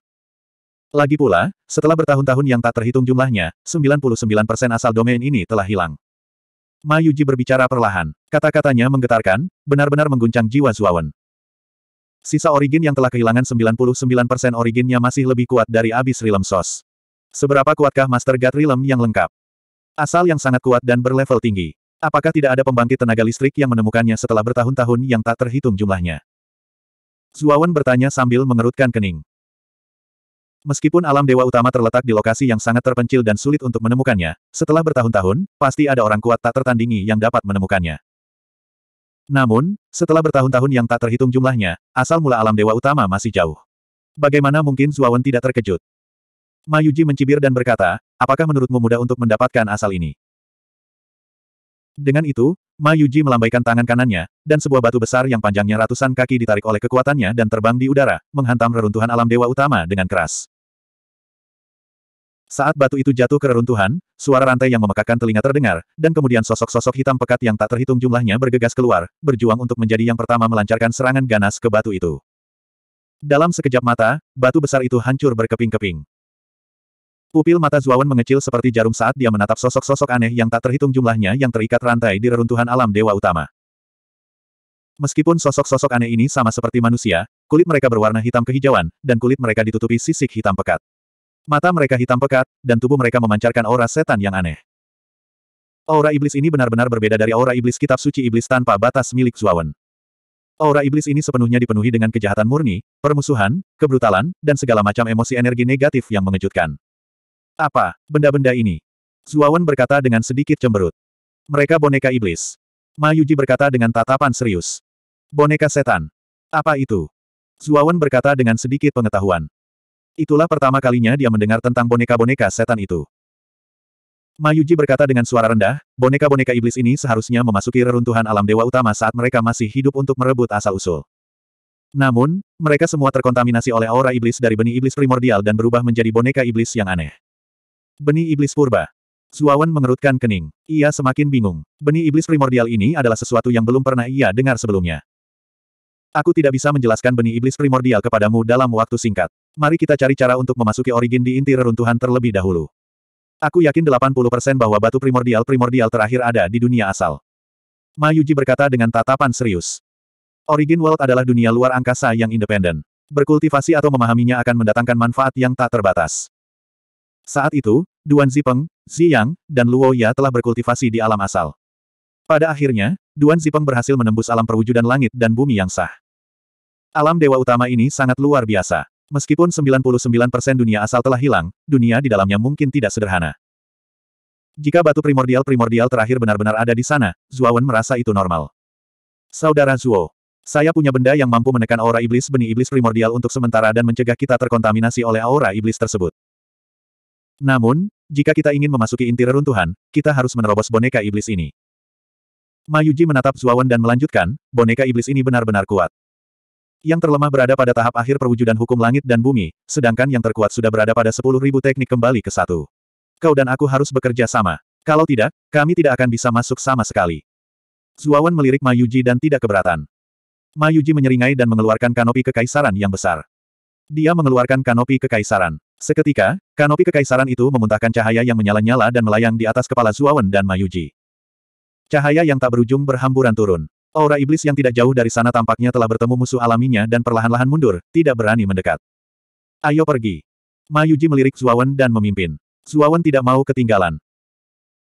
Lagi pula, setelah bertahun-tahun yang tak terhitung jumlahnya, 99% asal domain ini telah hilang. Ma Yuji berbicara perlahan. Kata-katanya menggetarkan, benar-benar mengguncang jiwa Zuawan. Sisa origin yang telah kehilangan 99% originnya masih lebih kuat dari abis rilem Sos. Seberapa kuatkah Master God rilem yang lengkap? Asal yang sangat kuat dan berlevel tinggi. Apakah tidak ada pembangkit tenaga listrik yang menemukannya setelah bertahun-tahun yang tak terhitung jumlahnya? Zuawan bertanya sambil mengerutkan kening. Meskipun alam dewa utama terletak di lokasi yang sangat terpencil dan sulit untuk menemukannya, setelah bertahun-tahun, pasti ada orang kuat tak tertandingi yang dapat menemukannya. Namun, setelah bertahun-tahun yang tak terhitung jumlahnya, asal mula alam dewa utama masih jauh. Bagaimana mungkin Zuawan tidak terkejut? Mayuji mencibir dan berkata, apakah menurutmu mudah untuk mendapatkan asal ini? Dengan itu, Mayuji melambaikan tangan kanannya, dan sebuah batu besar yang panjangnya ratusan kaki ditarik oleh kekuatannya dan terbang di udara, menghantam reruntuhan alam dewa utama dengan keras. Saat batu itu jatuh ke reruntuhan, suara rantai yang memekakan telinga terdengar, dan kemudian sosok-sosok hitam pekat yang tak terhitung jumlahnya bergegas keluar, berjuang untuk menjadi yang pertama melancarkan serangan ganas ke batu itu. Dalam sekejap mata, batu besar itu hancur berkeping-keping. Pupil mata Zuawan mengecil seperti jarum saat dia menatap sosok-sosok aneh yang tak terhitung jumlahnya yang terikat rantai di reruntuhan alam dewa utama. Meskipun sosok-sosok aneh ini sama seperti manusia, kulit mereka berwarna hitam kehijauan, dan kulit mereka ditutupi sisik hitam pekat. Mata mereka hitam pekat, dan tubuh mereka memancarkan aura setan yang aneh. Aura iblis ini benar-benar berbeda dari aura iblis kitab suci iblis tanpa batas milik Zuawan. Aura iblis ini sepenuhnya dipenuhi dengan kejahatan murni, permusuhan, kebrutalan, dan segala macam emosi energi negatif yang mengejutkan. Apa, benda-benda ini? Zuawan berkata dengan sedikit cemberut. Mereka boneka iblis. Mayuji berkata dengan tatapan serius. Boneka setan. Apa itu? Zuawan berkata dengan sedikit pengetahuan. Itulah pertama kalinya dia mendengar tentang boneka-boneka setan itu. Mayuji berkata dengan suara rendah, boneka-boneka iblis ini seharusnya memasuki reruntuhan alam dewa utama saat mereka masih hidup untuk merebut asal-usul. Namun, mereka semua terkontaminasi oleh aura iblis dari benih iblis primordial dan berubah menjadi boneka iblis yang aneh. Benih iblis purba. Zuawan mengerutkan kening. Ia semakin bingung. Benih iblis primordial ini adalah sesuatu yang belum pernah ia dengar sebelumnya. Aku tidak bisa menjelaskan benih iblis primordial kepadamu dalam waktu singkat. Mari kita cari cara untuk memasuki origin di inti reruntuhan terlebih dahulu. Aku yakin 80% bahwa batu primordial-primordial terakhir ada di dunia asal. Mayuji berkata dengan tatapan serius. Origin World adalah dunia luar angkasa yang independen. Berkultivasi atau memahaminya akan mendatangkan manfaat yang tak terbatas. Saat itu, Duan Zipeng, Ziyang, dan Luo Ya telah berkultivasi di alam asal. Pada akhirnya, Duan Zipeng berhasil menembus alam perwujudan langit dan bumi yang sah. Alam dewa utama ini sangat luar biasa. Meskipun 99% dunia asal telah hilang, dunia di dalamnya mungkin tidak sederhana. Jika batu primordial-primordial terakhir benar-benar ada di sana, Zuawan merasa itu normal. Saudara Zuo, saya punya benda yang mampu menekan aura iblis benih iblis primordial untuk sementara dan mencegah kita terkontaminasi oleh aura iblis tersebut. Namun, jika kita ingin memasuki inti reruntuhan, kita harus menerobos boneka iblis ini. Mayuji menatap Zuawan dan melanjutkan, boneka iblis ini benar-benar kuat. Yang terlemah berada pada tahap akhir perwujudan hukum langit dan bumi, sedangkan yang terkuat sudah berada pada sepuluh ribu teknik kembali ke satu. Kau dan aku harus bekerja sama. Kalau tidak, kami tidak akan bisa masuk sama sekali. Zuawan melirik Mayuji dan tidak keberatan. Mayuji menyeringai dan mengeluarkan kanopi kekaisaran yang besar. Dia mengeluarkan kanopi kekaisaran. Seketika, kanopi kekaisaran itu memuntahkan cahaya yang menyala-nyala dan melayang di atas kepala Zuawan dan Mayuji. Cahaya yang tak berujung berhamburan turun. Aura iblis yang tidak jauh dari sana tampaknya telah bertemu musuh alaminya dan perlahan-lahan mundur, tidak berani mendekat. Ayo pergi. Mayuji melirik Zuawan dan memimpin. Zuawan tidak mau ketinggalan.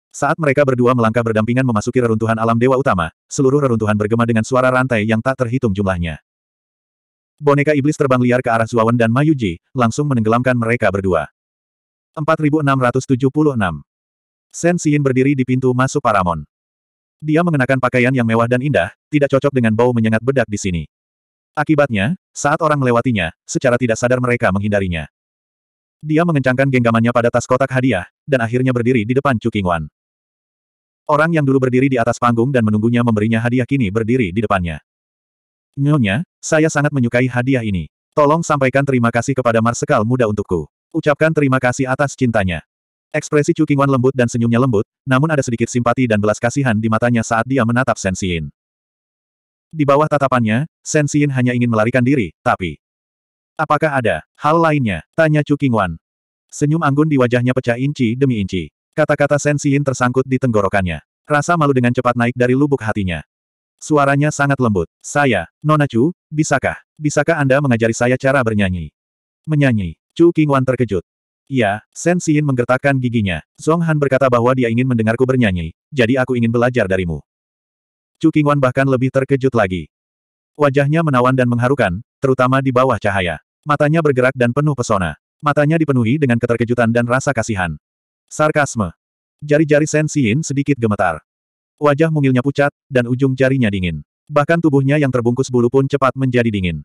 Saat mereka berdua melangkah berdampingan memasuki reruntuhan alam dewa utama, seluruh reruntuhan bergema dengan suara rantai yang tak terhitung jumlahnya. Boneka iblis terbang liar ke arah Zuawan dan Mayuji, langsung menenggelamkan mereka berdua. 4676 Sen Xiin berdiri di pintu masuk Paramon. Dia mengenakan pakaian yang mewah dan indah, tidak cocok dengan bau menyengat bedak di sini. Akibatnya, saat orang melewatinya, secara tidak sadar mereka menghindarinya. Dia mengencangkan genggamannya pada tas kotak hadiah, dan akhirnya berdiri di depan Chu Qingwan. Orang yang dulu berdiri di atas panggung dan menunggunya memberinya hadiah kini berdiri di depannya. Nyonya, saya sangat menyukai hadiah ini. Tolong sampaikan terima kasih kepada Marsekal muda untukku. Ucapkan terima kasih atas cintanya. Ekspresi Chu Qingwan lembut dan senyumnya lembut, namun ada sedikit simpati dan belas kasihan di matanya saat dia menatap Shen Xin. Di bawah tatapannya, Shen Xin hanya ingin melarikan diri, tapi... Apakah ada hal lainnya? Tanya Chu Qingwan. Senyum anggun di wajahnya pecah inci demi inci. Kata-kata Shen Xin tersangkut di tenggorokannya. Rasa malu dengan cepat naik dari lubuk hatinya. Suaranya sangat lembut. Saya, Nona Chu, bisakah? Bisakah Anda mengajari saya cara bernyanyi? Menyanyi, Chu Qingwan terkejut. Iya, Shen Xin menggertakkan giginya. Zhong Han berkata bahwa dia ingin mendengarku bernyanyi, jadi aku ingin belajar darimu. Chu Qingwan bahkan lebih terkejut lagi. Wajahnya menawan dan mengharukan, terutama di bawah cahaya. Matanya bergerak dan penuh pesona. Matanya dipenuhi dengan keterkejutan dan rasa kasihan. Sarkasme. Jari-jari Shen Xin sedikit gemetar. Wajah mungilnya pucat, dan ujung jarinya dingin. Bahkan tubuhnya yang terbungkus bulu pun cepat menjadi dingin.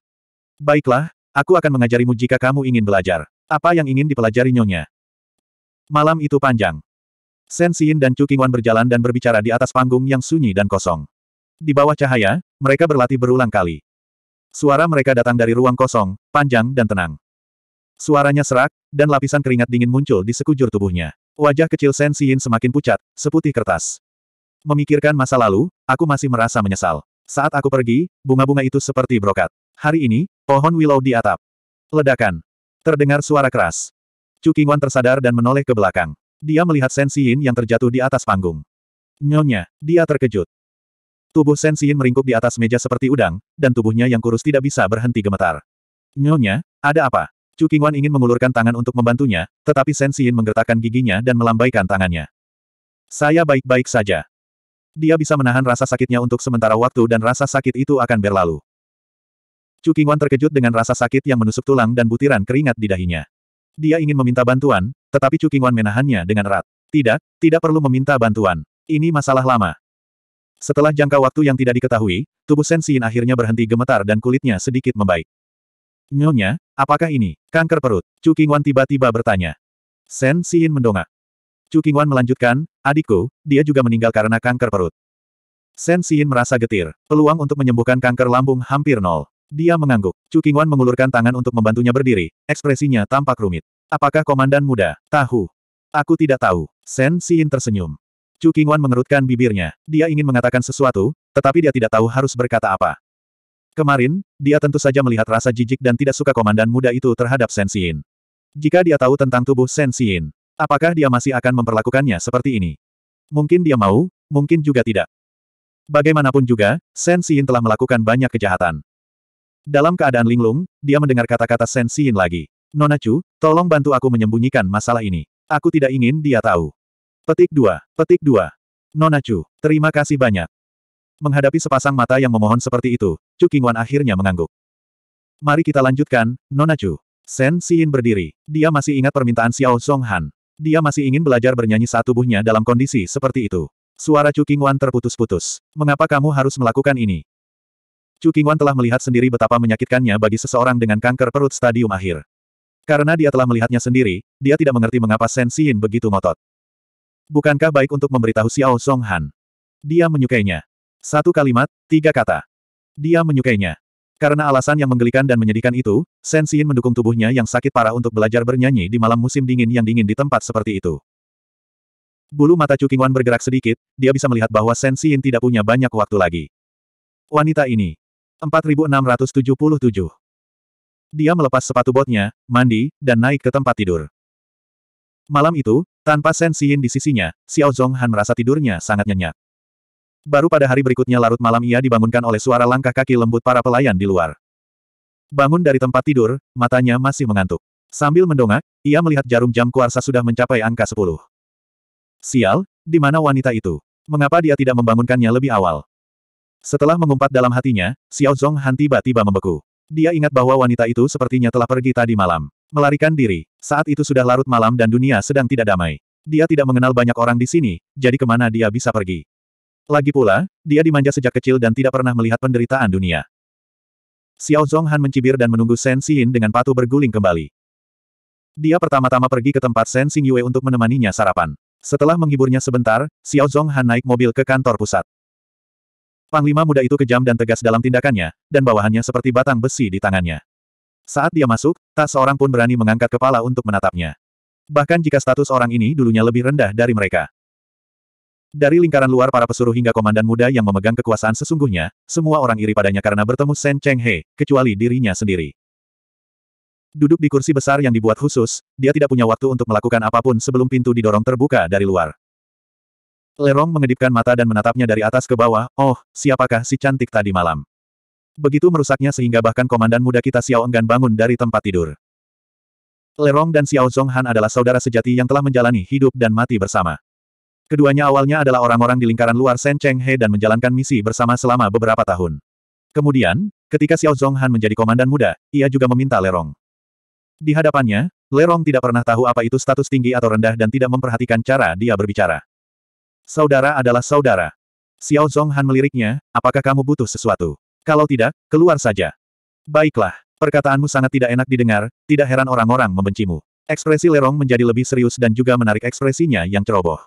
Baiklah, aku akan mengajarimu jika kamu ingin belajar. Apa yang ingin dipelajari Nyonya? Malam itu panjang. Sen Xin dan Chu Qingwan berjalan dan berbicara di atas panggung yang sunyi dan kosong. Di bawah cahaya, mereka berlatih berulang kali. Suara mereka datang dari ruang kosong, panjang dan tenang. Suaranya serak, dan lapisan keringat dingin muncul di sekujur tubuhnya. Wajah kecil Sen Xin semakin pucat, seputih kertas. Memikirkan masa lalu, aku masih merasa menyesal. Saat aku pergi, bunga-bunga itu seperti brokat. Hari ini, pohon willow di atap. Ledakan. Terdengar suara keras. Chu Qingwan tersadar dan menoleh ke belakang. Dia melihat Shen Xiyin yang terjatuh di atas panggung. Nyonya, dia terkejut. Tubuh Shen Xiyin meringkuk di atas meja seperti udang, dan tubuhnya yang kurus tidak bisa berhenti gemetar. Nyonya, ada apa? Chu Qingwan ingin mengulurkan tangan untuk membantunya, tetapi Shen Xiyin menggertakkan giginya dan melambaikan tangannya. Saya baik-baik saja. Dia bisa menahan rasa sakitnya untuk sementara waktu dan rasa sakit itu akan berlalu. Chu Qingwan terkejut dengan rasa sakit yang menusuk tulang dan butiran keringat di dahinya. Dia ingin meminta bantuan, tetapi Chu Qingwan menahannya dengan erat. Tidak, tidak perlu meminta bantuan. Ini masalah lama. Setelah jangka waktu yang tidak diketahui, tubuh Sensiin akhirnya berhenti gemetar dan kulitnya sedikit membaik. Nyonya, apakah ini kanker perut? Chu Qingwan tiba-tiba bertanya. Sen mendongak. Chu Qingwan melanjutkan, adikku, dia juga meninggal karena kanker perut. Sen merasa getir. Peluang untuk menyembuhkan kanker lambung hampir nol. Dia mengangguk. Chu Qingwan mengulurkan tangan untuk membantunya berdiri, ekspresinya tampak rumit. Apakah komandan muda? Tahu. Aku tidak tahu. Sen Xin tersenyum. Chu Qingwan mengerutkan bibirnya. Dia ingin mengatakan sesuatu, tetapi dia tidak tahu harus berkata apa. Kemarin, dia tentu saja melihat rasa jijik dan tidak suka komandan muda itu terhadap Sen Xin. Jika dia tahu tentang tubuh Sen Xin, apakah dia masih akan memperlakukannya seperti ini? Mungkin dia mau, mungkin juga tidak. Bagaimanapun juga, Sen Xin telah melakukan banyak kejahatan. Dalam keadaan linglung, dia mendengar kata-kata Sen Xiin lagi. Nona Chu, tolong bantu aku menyembunyikan masalah ini. Aku tidak ingin dia tahu. Petik 2, petik 2. Nona Chu, terima kasih banyak. Menghadapi sepasang mata yang memohon seperti itu, Chu Qingwan akhirnya mengangguk. Mari kita lanjutkan, Nona Chu. Sen Xiin berdiri. Dia masih ingat permintaan Xiao Zhonghan. Dia masih ingin belajar bernyanyi saat tubuhnya dalam kondisi seperti itu. Suara Chu Qingwan terputus-putus. Mengapa kamu harus melakukan ini? Chu Qingwan telah melihat sendiri betapa menyakitkannya bagi seseorang dengan kanker perut stadium akhir. Karena dia telah melihatnya sendiri, dia tidak mengerti mengapa Shen Xin begitu ngotot. Bukankah baik untuk memberitahu Xiao Song Han? Dia menyukainya. Satu kalimat, tiga kata. Dia menyukainya. Karena alasan yang menggelikan dan menyedihkan itu, Shen Xin mendukung tubuhnya yang sakit parah untuk belajar bernyanyi di malam musim dingin yang dingin di tempat seperti itu. Bulu mata Chu Qingwan bergerak sedikit, dia bisa melihat bahwa Shen Xin tidak punya banyak waktu lagi. Wanita ini. 4677. Dia melepas sepatu botnya, mandi, dan naik ke tempat tidur. Malam itu, tanpa Shen Xiyin di sisinya, Xiao Zonghan merasa tidurnya sangat nyenyak. Baru pada hari berikutnya larut malam ia dibangunkan oleh suara langkah kaki lembut para pelayan di luar. Bangun dari tempat tidur, matanya masih mengantuk. Sambil mendongak, ia melihat jarum jam kuarsa sudah mencapai angka 10. Sial, di mana wanita itu? Mengapa dia tidak membangunkannya lebih awal? Setelah mengumpat dalam hatinya, Xiao Han tiba-tiba membeku. Dia ingat bahwa wanita itu sepertinya telah pergi tadi malam. Melarikan diri. Saat itu sudah larut malam dan dunia sedang tidak damai. Dia tidak mengenal banyak orang di sini, jadi kemana dia bisa pergi. Lagi pula, dia dimanja sejak kecil dan tidak pernah melihat penderitaan dunia. Xiao Han mencibir dan menunggu Shen Xin dengan patuh berguling kembali. Dia pertama-tama pergi ke tempat Shen Xing Yue untuk menemaninya sarapan. Setelah menghiburnya sebentar, Xiao Han naik mobil ke kantor pusat. Panglima muda itu kejam dan tegas dalam tindakannya, dan bawahannya seperti batang besi di tangannya. Saat dia masuk, tak seorang pun berani mengangkat kepala untuk menatapnya. Bahkan jika status orang ini dulunya lebih rendah dari mereka. Dari lingkaran luar para pesuruh hingga komandan muda yang memegang kekuasaan sesungguhnya, semua orang iri padanya karena bertemu Shen Cheng He, kecuali dirinya sendiri. Duduk di kursi besar yang dibuat khusus, dia tidak punya waktu untuk melakukan apapun sebelum pintu didorong terbuka dari luar. Lerong mengedipkan mata dan menatapnya dari atas ke bawah, oh, siapakah si cantik tadi malam? Begitu merusaknya sehingga bahkan komandan muda kita Xiao Enggan bangun dari tempat tidur. Lerong dan Xiao Zonghan adalah saudara sejati yang telah menjalani hidup dan mati bersama. Keduanya awalnya adalah orang-orang di lingkaran luar Shen Cheng He dan menjalankan misi bersama selama beberapa tahun. Kemudian, ketika Xiao Zonghan menjadi komandan muda, ia juga meminta Lerong. Di hadapannya, Lerong tidak pernah tahu apa itu status tinggi atau rendah dan tidak memperhatikan cara dia berbicara. Saudara adalah saudara. Xiao Han meliriknya, apakah kamu butuh sesuatu? Kalau tidak, keluar saja. Baiklah, perkataanmu sangat tidak enak didengar, tidak heran orang-orang membencimu. Ekspresi Lerong menjadi lebih serius dan juga menarik ekspresinya yang ceroboh.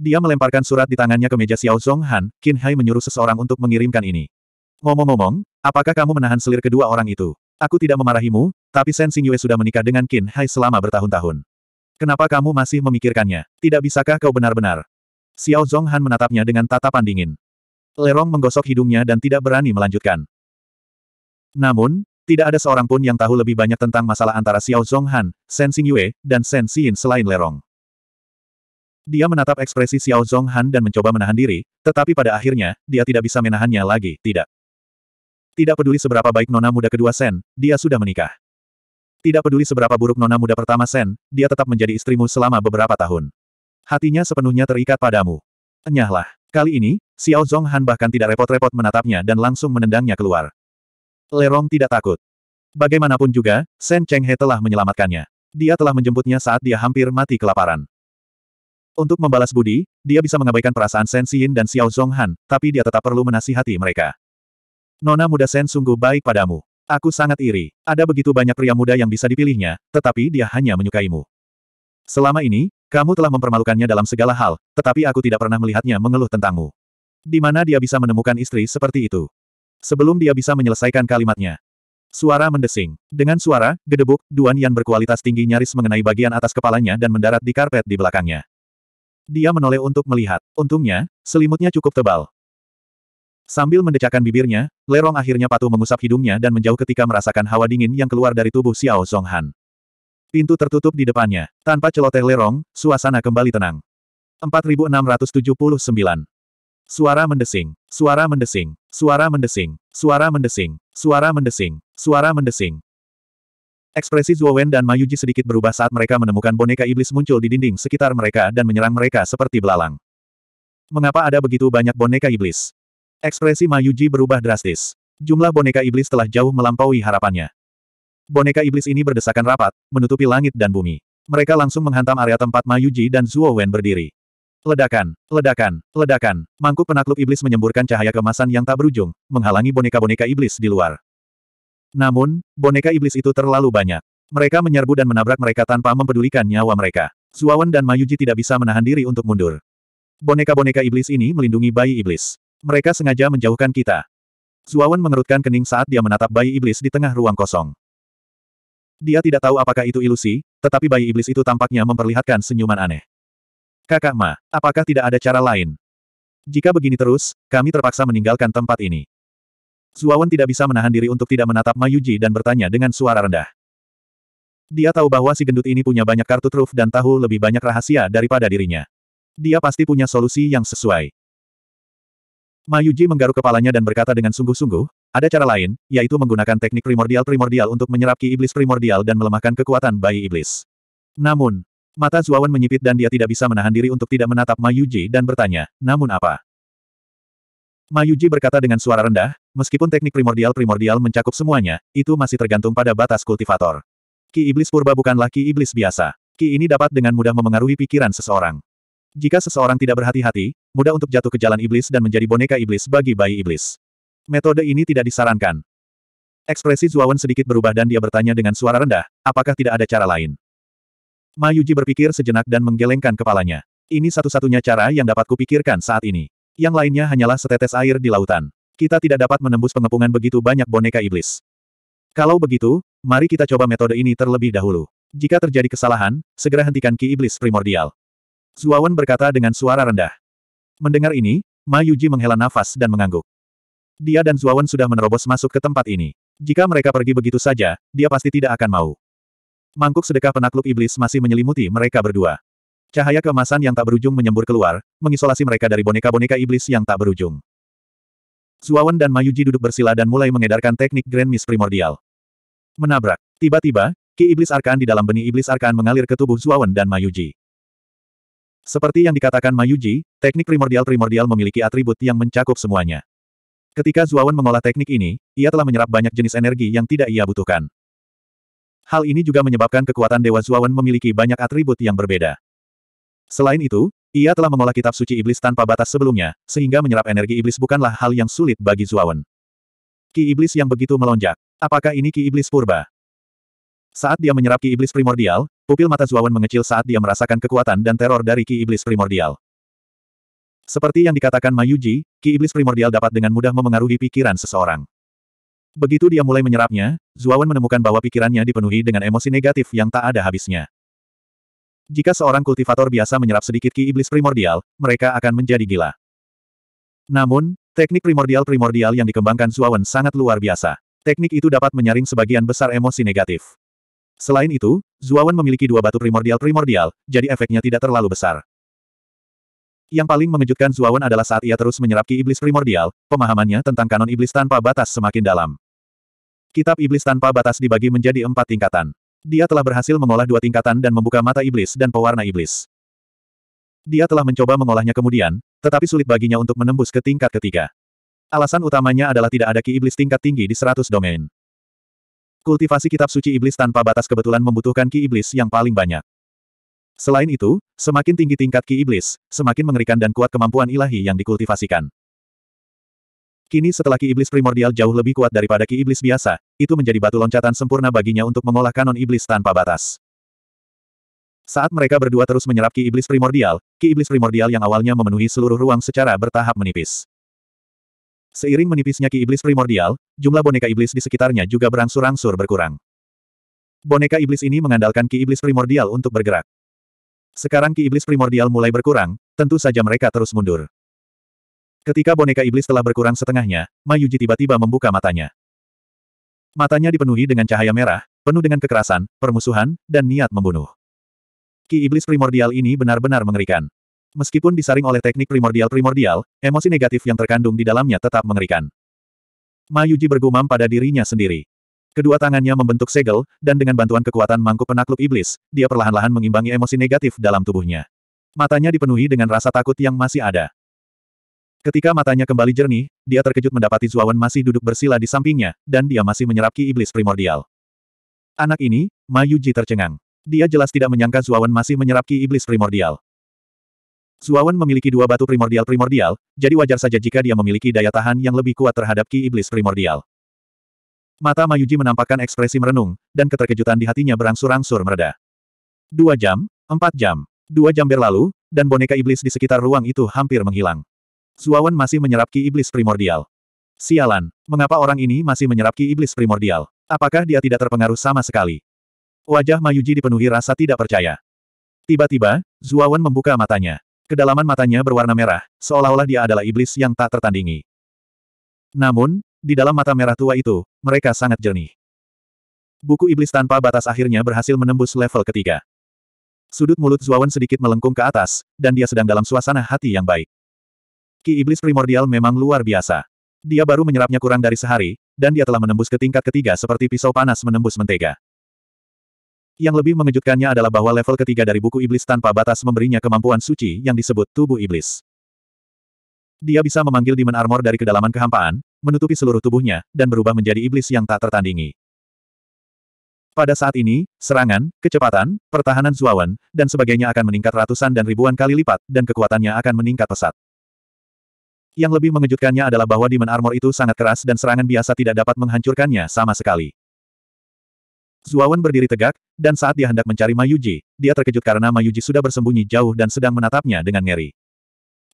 Dia melemparkan surat di tangannya ke meja Xiao Han. Qin Hai menyuruh seseorang untuk mengirimkan ini. Ngomong-ngomong, apakah kamu menahan selir kedua orang itu? Aku tidak memarahimu, tapi Sen Xing Yue sudah menikah dengan Qin Hai selama bertahun-tahun. Kenapa kamu masih memikirkannya? Tidak bisakah kau benar-benar Xiao Zonghan menatapnya dengan tatapan dingin. Lerong menggosok hidungnya dan tidak berani melanjutkan. Namun, tidak ada seorang pun yang tahu lebih banyak tentang masalah antara Xiao Zonghan, Shen Xingyue, dan Shen Xin selain Lerong. Dia menatap ekspresi Xiao Zonghan dan mencoba menahan diri, tetapi pada akhirnya, dia tidak bisa menahannya lagi, tidak. Tidak peduli seberapa baik nona muda kedua Sen, dia sudah menikah. Tidak peduli seberapa buruk nona muda pertama Sen, dia tetap menjadi istrimu selama beberapa tahun hatinya sepenuhnya terikat padamu. Enyahlah. Kali ini, Xiao Zonghan bahkan tidak repot-repot menatapnya dan langsung menendangnya keluar. Lerong tidak takut. Bagaimanapun juga, Shen Cheng He telah menyelamatkannya. Dia telah menjemputnya saat dia hampir mati kelaparan. Untuk membalas budi, dia bisa mengabaikan perasaan Shen Xin dan Xiao Zonghan, tapi dia tetap perlu menasihati mereka. Nona muda Shen sungguh baik padamu. Aku sangat iri. Ada begitu banyak pria muda yang bisa dipilihnya, tetapi dia hanya menyukaimu. Selama ini, kamu telah mempermalukannya dalam segala hal, tetapi aku tidak pernah melihatnya mengeluh tentangmu. Di mana dia bisa menemukan istri seperti itu? Sebelum dia bisa menyelesaikan kalimatnya. Suara mendesing. Dengan suara, gedebuk, Duan Yan berkualitas tinggi nyaris mengenai bagian atas kepalanya dan mendarat di karpet di belakangnya. Dia menoleh untuk melihat. Untungnya, selimutnya cukup tebal. Sambil mendecakkan bibirnya, Lerong akhirnya patuh mengusap hidungnya dan menjauh ketika merasakan hawa dingin yang keluar dari tubuh Xiao Zhonghan. Pintu tertutup di depannya. Tanpa celoteh lerong, suasana kembali tenang. 4679. Suara mendesing. Suara mendesing. Suara mendesing. Suara mendesing. Suara mendesing. Suara mendesing. Ekspresi Zuo Wen dan Mayuji sedikit berubah saat mereka menemukan boneka iblis muncul di dinding sekitar mereka dan menyerang mereka seperti belalang. Mengapa ada begitu banyak boneka iblis? Ekspresi Mayuji berubah drastis. Jumlah boneka iblis telah jauh melampaui harapannya. Boneka iblis ini berdesakan rapat, menutupi langit dan bumi. Mereka langsung menghantam area tempat Ma Yuji dan Zuo Wen berdiri. Ledakan, ledakan, ledakan. Mangkuk penakluk iblis menyemburkan cahaya kemasan yang tak berujung, menghalangi boneka-boneka iblis di luar. Namun, boneka iblis itu terlalu banyak. Mereka menyerbu dan menabrak mereka tanpa mempedulikan nyawa mereka. Wen dan Mayuji tidak bisa menahan diri untuk mundur. Boneka-boneka iblis ini melindungi bayi iblis. Mereka sengaja menjauhkan kita. Wen mengerutkan kening saat dia menatap bayi iblis di tengah ruang kosong. Dia tidak tahu apakah itu ilusi, tetapi bayi iblis itu tampaknya memperlihatkan senyuman aneh. Kakak Ma, apakah tidak ada cara lain? Jika begini terus, kami terpaksa meninggalkan tempat ini. Zuawan tidak bisa menahan diri untuk tidak menatap Mayuji dan bertanya dengan suara rendah. Dia tahu bahwa si gendut ini punya banyak kartu truf dan tahu lebih banyak rahasia daripada dirinya. Dia pasti punya solusi yang sesuai. Mayuji menggaruk kepalanya dan berkata dengan sungguh-sungguh, ada cara lain, yaitu menggunakan teknik primordial-primordial untuk menyerap ki iblis primordial dan melemahkan kekuatan bayi iblis. Namun, mata Zuawan menyipit dan dia tidak bisa menahan diri untuk tidak menatap Mayuji dan bertanya, namun apa? Mayuji berkata dengan suara rendah, meskipun teknik primordial-primordial mencakup semuanya, itu masih tergantung pada batas kultivator. Ki iblis purba bukanlah ki iblis biasa. Ki ini dapat dengan mudah memengaruhi pikiran seseorang. Jika seseorang tidak berhati-hati, mudah untuk jatuh ke jalan iblis dan menjadi boneka iblis bagi bayi iblis. Metode ini tidak disarankan. Ekspresi Zuawan sedikit berubah dan dia bertanya dengan suara rendah, apakah tidak ada cara lain? Ma Yuji berpikir sejenak dan menggelengkan kepalanya. Ini satu-satunya cara yang dapat kupikirkan saat ini. Yang lainnya hanyalah setetes air di lautan. Kita tidak dapat menembus pengepungan begitu banyak boneka iblis. Kalau begitu, mari kita coba metode ini terlebih dahulu. Jika terjadi kesalahan, segera hentikan ki iblis primordial. Zuawan berkata dengan suara rendah. Mendengar ini, Ma Yuji menghela nafas dan mengangguk. Dia dan Zuawan sudah menerobos masuk ke tempat ini. Jika mereka pergi begitu saja, dia pasti tidak akan mau. Mangkuk sedekah penakluk iblis masih menyelimuti mereka berdua. Cahaya keemasan yang tak berujung menyembur keluar, mengisolasi mereka dari boneka-boneka iblis yang tak berujung. Zuawan dan Mayuji duduk bersila dan mulai mengedarkan teknik Grand Miss primordial. Menabrak. Tiba-tiba, ki iblis arkan di dalam benih iblis arkan mengalir ke tubuh Zuawan dan Mayuji. Seperti yang dikatakan Mayuji, teknik primordial-primordial memiliki atribut yang mencakup semuanya. Ketika Zuawan mengolah teknik ini, ia telah menyerap banyak jenis energi yang tidak ia butuhkan. Hal ini juga menyebabkan kekuatan Dewa Zuawan memiliki banyak atribut yang berbeda. Selain itu, ia telah mengolah kitab suci iblis tanpa batas sebelumnya, sehingga menyerap energi iblis bukanlah hal yang sulit bagi Zuawan. Ki iblis yang begitu melonjak. Apakah ini ki iblis purba? Saat dia menyerap ki iblis primordial, pupil mata Zuawan mengecil saat dia merasakan kekuatan dan teror dari ki iblis primordial. Seperti yang dikatakan Mayuji, ki iblis primordial dapat dengan mudah memengaruhi pikiran seseorang. Begitu dia mulai menyerapnya, Zuawan menemukan bahwa pikirannya dipenuhi dengan emosi negatif yang tak ada habisnya. Jika seorang kultivator biasa menyerap sedikit ki iblis primordial, mereka akan menjadi gila. Namun, teknik primordial-primordial yang dikembangkan Zuawan sangat luar biasa. Teknik itu dapat menyaring sebagian besar emosi negatif. Selain itu, Zuawan memiliki dua batu primordial-primordial, jadi efeknya tidak terlalu besar. Yang paling mengejutkan Zuawan adalah saat ia terus menyerap ki iblis primordial, pemahamannya tentang kanon iblis tanpa batas semakin dalam. Kitab iblis tanpa batas dibagi menjadi empat tingkatan. Dia telah berhasil mengolah dua tingkatan dan membuka mata iblis dan pewarna iblis. Dia telah mencoba mengolahnya kemudian, tetapi sulit baginya untuk menembus ke tingkat ketiga. Alasan utamanya adalah tidak ada ki iblis tingkat tinggi di seratus domain. Kultivasi kitab suci iblis tanpa batas kebetulan membutuhkan ki iblis yang paling banyak. Selain itu, semakin tinggi tingkat ki iblis, semakin mengerikan dan kuat kemampuan ilahi yang dikultivasikan. Kini setelah ki iblis primordial jauh lebih kuat daripada ki iblis biasa, itu menjadi batu loncatan sempurna baginya untuk mengolah kanon iblis tanpa batas. Saat mereka berdua terus menyerap ki iblis primordial, ki iblis primordial yang awalnya memenuhi seluruh ruang secara bertahap menipis. Seiring menipisnya ki iblis primordial, jumlah boneka iblis di sekitarnya juga berangsur-angsur berkurang. Boneka iblis ini mengandalkan ki iblis primordial untuk bergerak. Sekarang ki iblis primordial mulai berkurang, tentu saja mereka terus mundur. Ketika boneka iblis telah berkurang setengahnya, Mayuji tiba-tiba membuka matanya. Matanya dipenuhi dengan cahaya merah, penuh dengan kekerasan, permusuhan, dan niat membunuh. Ki iblis primordial ini benar-benar mengerikan. Meskipun disaring oleh teknik primordial-primordial, emosi negatif yang terkandung di dalamnya tetap mengerikan. Mayuji bergumam pada dirinya sendiri. Kedua tangannya membentuk segel, dan dengan bantuan kekuatan mangkuk penakluk iblis, dia perlahan-lahan mengimbangi emosi negatif dalam tubuhnya. Matanya dipenuhi dengan rasa takut yang masih ada. Ketika matanya kembali jernih, dia terkejut mendapati Zuawan masih duduk bersila di sampingnya, dan dia masih menyerap ki iblis primordial. Anak ini, Mayuji tercengang. Dia jelas tidak menyangka Zuawan masih menyerap ki iblis primordial. Zuawan memiliki dua batu primordial primordial, jadi wajar saja jika dia memiliki daya tahan yang lebih kuat terhadap ki iblis primordial. Mata Mayuji menampakkan ekspresi merenung, dan keterkejutan di hatinya berangsur-angsur mereda. Dua jam, empat jam, dua jam berlalu, dan boneka iblis di sekitar ruang itu hampir menghilang. Zuawan masih menyerap ki iblis primordial. Sialan, mengapa orang ini masih menyerap ki iblis primordial? Apakah dia tidak terpengaruh sama sekali? Wajah Mayuji dipenuhi rasa tidak percaya. Tiba-tiba, Zuawan membuka matanya. Kedalaman matanya berwarna merah, seolah-olah dia adalah iblis yang tak tertandingi. Namun, di dalam mata merah tua itu, mereka sangat jernih. Buku iblis tanpa batas akhirnya berhasil menembus level ketiga. Sudut mulut Zuawan sedikit melengkung ke atas, dan dia sedang dalam suasana hati yang baik. Ki iblis primordial memang luar biasa. Dia baru menyerapnya kurang dari sehari, dan dia telah menembus ke tingkat ketiga seperti pisau panas menembus mentega. Yang lebih mengejutkannya adalah bahwa level ketiga dari buku iblis tanpa batas memberinya kemampuan suci yang disebut tubuh iblis. Dia bisa memanggil Demon Armor dari kedalaman kehampaan, menutupi seluruh tubuhnya, dan berubah menjadi iblis yang tak tertandingi. Pada saat ini, serangan, kecepatan, pertahanan Zuawan, dan sebagainya akan meningkat ratusan dan ribuan kali lipat, dan kekuatannya akan meningkat pesat. Yang lebih mengejutkannya adalah bahwa Demon Armor itu sangat keras dan serangan biasa tidak dapat menghancurkannya sama sekali. Zuawan berdiri tegak, dan saat dia hendak mencari Mayuji, dia terkejut karena Mayuji sudah bersembunyi jauh dan sedang menatapnya dengan ngeri.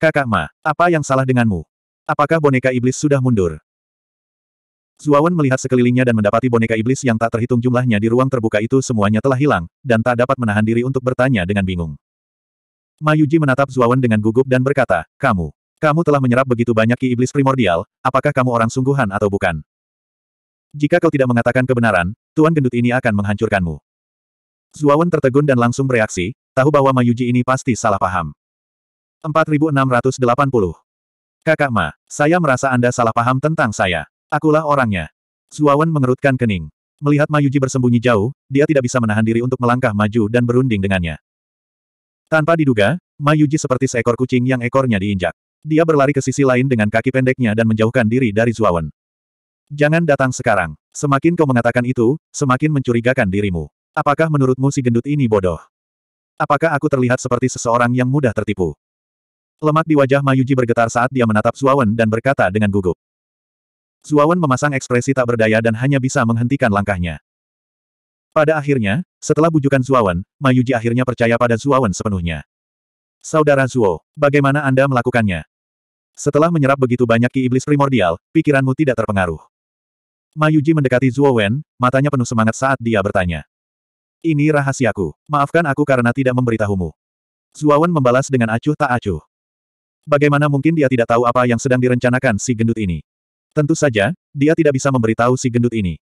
Kakak Ma, apa yang salah denganmu? Apakah boneka iblis sudah mundur? Zuawan melihat sekelilingnya dan mendapati boneka iblis yang tak terhitung jumlahnya di ruang terbuka itu semuanya telah hilang, dan tak dapat menahan diri untuk bertanya dengan bingung. Mayuji menatap Zuawan dengan gugup dan berkata, Kamu, kamu telah menyerap begitu banyak ki iblis primordial, apakah kamu orang sungguhan atau bukan? Jika kau tidak mengatakan kebenaran, Tuan Gendut ini akan menghancurkanmu. Zuawan tertegun dan langsung bereaksi, tahu bahwa Mayuji ini pasti salah paham. 4680 Kakak Ma, saya merasa Anda salah paham tentang saya. Akulah orangnya. Zuawan mengerutkan kening. Melihat Mayuji bersembunyi jauh, dia tidak bisa menahan diri untuk melangkah maju dan berunding dengannya. Tanpa diduga, Mayuji seperti seekor kucing yang ekornya diinjak. Dia berlari ke sisi lain dengan kaki pendeknya dan menjauhkan diri dari Zuawan. Jangan datang sekarang. Semakin kau mengatakan itu, semakin mencurigakan dirimu. Apakah menurutmu si gendut ini bodoh? Apakah aku terlihat seperti seseorang yang mudah tertipu? Lemak di wajah Mayuji bergetar saat dia menatap Zuawan dan berkata dengan gugup. Zuawan memasang ekspresi tak berdaya dan hanya bisa menghentikan langkahnya. Pada akhirnya, setelah bujukan Zuawan, Mayuji akhirnya percaya pada Zuawan sepenuhnya. Saudara Zuo, bagaimana Anda melakukannya? Setelah menyerap begitu banyak ki iblis primordial, pikiranmu tidak terpengaruh. Mayuji mendekati Zuo Wen, matanya penuh semangat saat dia bertanya. Ini rahasiaku, maafkan aku karena tidak memberitahumu. Zuawan membalas dengan acuh tak acuh. Bagaimana mungkin dia tidak tahu apa yang sedang direncanakan si gendut ini? Tentu saja, dia tidak bisa memberitahu si gendut ini.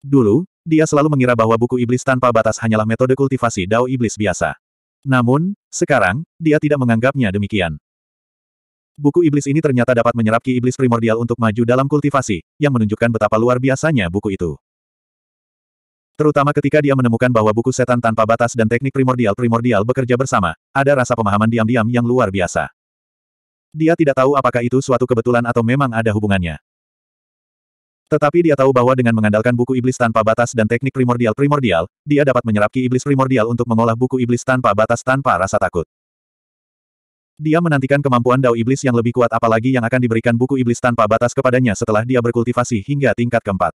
Dulu, dia selalu mengira bahwa buku iblis tanpa batas hanyalah metode kultivasi dao iblis biasa. Namun, sekarang, dia tidak menganggapnya demikian. Buku iblis ini ternyata dapat menyerap ki iblis primordial untuk maju dalam kultivasi, yang menunjukkan betapa luar biasanya buku itu. Terutama ketika dia menemukan bahwa buku setan tanpa batas dan teknik primordial-primordial bekerja bersama, ada rasa pemahaman diam-diam yang luar biasa. Dia tidak tahu apakah itu suatu kebetulan atau memang ada hubungannya. Tetapi dia tahu bahwa dengan mengandalkan buku iblis tanpa batas dan teknik primordial-primordial, dia dapat menyerap ki iblis primordial untuk mengolah buku iblis tanpa batas tanpa rasa takut. Dia menantikan kemampuan dao iblis yang lebih kuat apalagi yang akan diberikan buku iblis tanpa batas kepadanya setelah dia berkultivasi hingga tingkat keempat.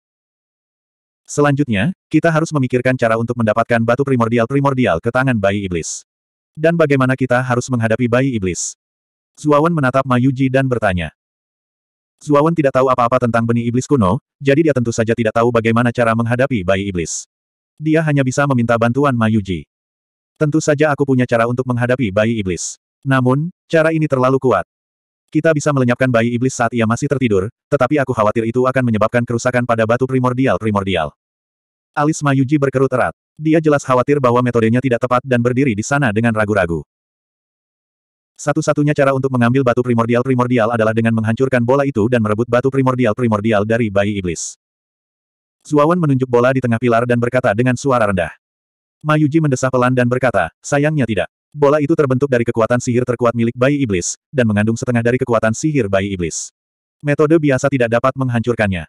Selanjutnya, kita harus memikirkan cara untuk mendapatkan batu primordial-primordial ke tangan bayi iblis. Dan bagaimana kita harus menghadapi bayi iblis. Zuawan menatap Mayuji dan bertanya. Zuawan tidak tahu apa-apa tentang benih iblis kuno, jadi dia tentu saja tidak tahu bagaimana cara menghadapi bayi iblis. Dia hanya bisa meminta bantuan Mayuji. Tentu saja aku punya cara untuk menghadapi bayi iblis. Namun, cara ini terlalu kuat. Kita bisa melenyapkan bayi iblis saat ia masih tertidur, tetapi aku khawatir itu akan menyebabkan kerusakan pada batu primordial-primordial. Alis Mayuji berkerut erat. Dia jelas khawatir bahwa metodenya tidak tepat dan berdiri di sana dengan ragu-ragu. Satu-satunya cara untuk mengambil batu primordial-primordial adalah dengan menghancurkan bola itu dan merebut batu primordial-primordial dari bayi iblis. Zuawan menunjuk bola di tengah pilar dan berkata dengan suara rendah. Mayuji mendesah pelan dan berkata, sayangnya tidak. Bola itu terbentuk dari kekuatan sihir terkuat milik bayi iblis, dan mengandung setengah dari kekuatan sihir bayi iblis. Metode biasa tidak dapat menghancurkannya.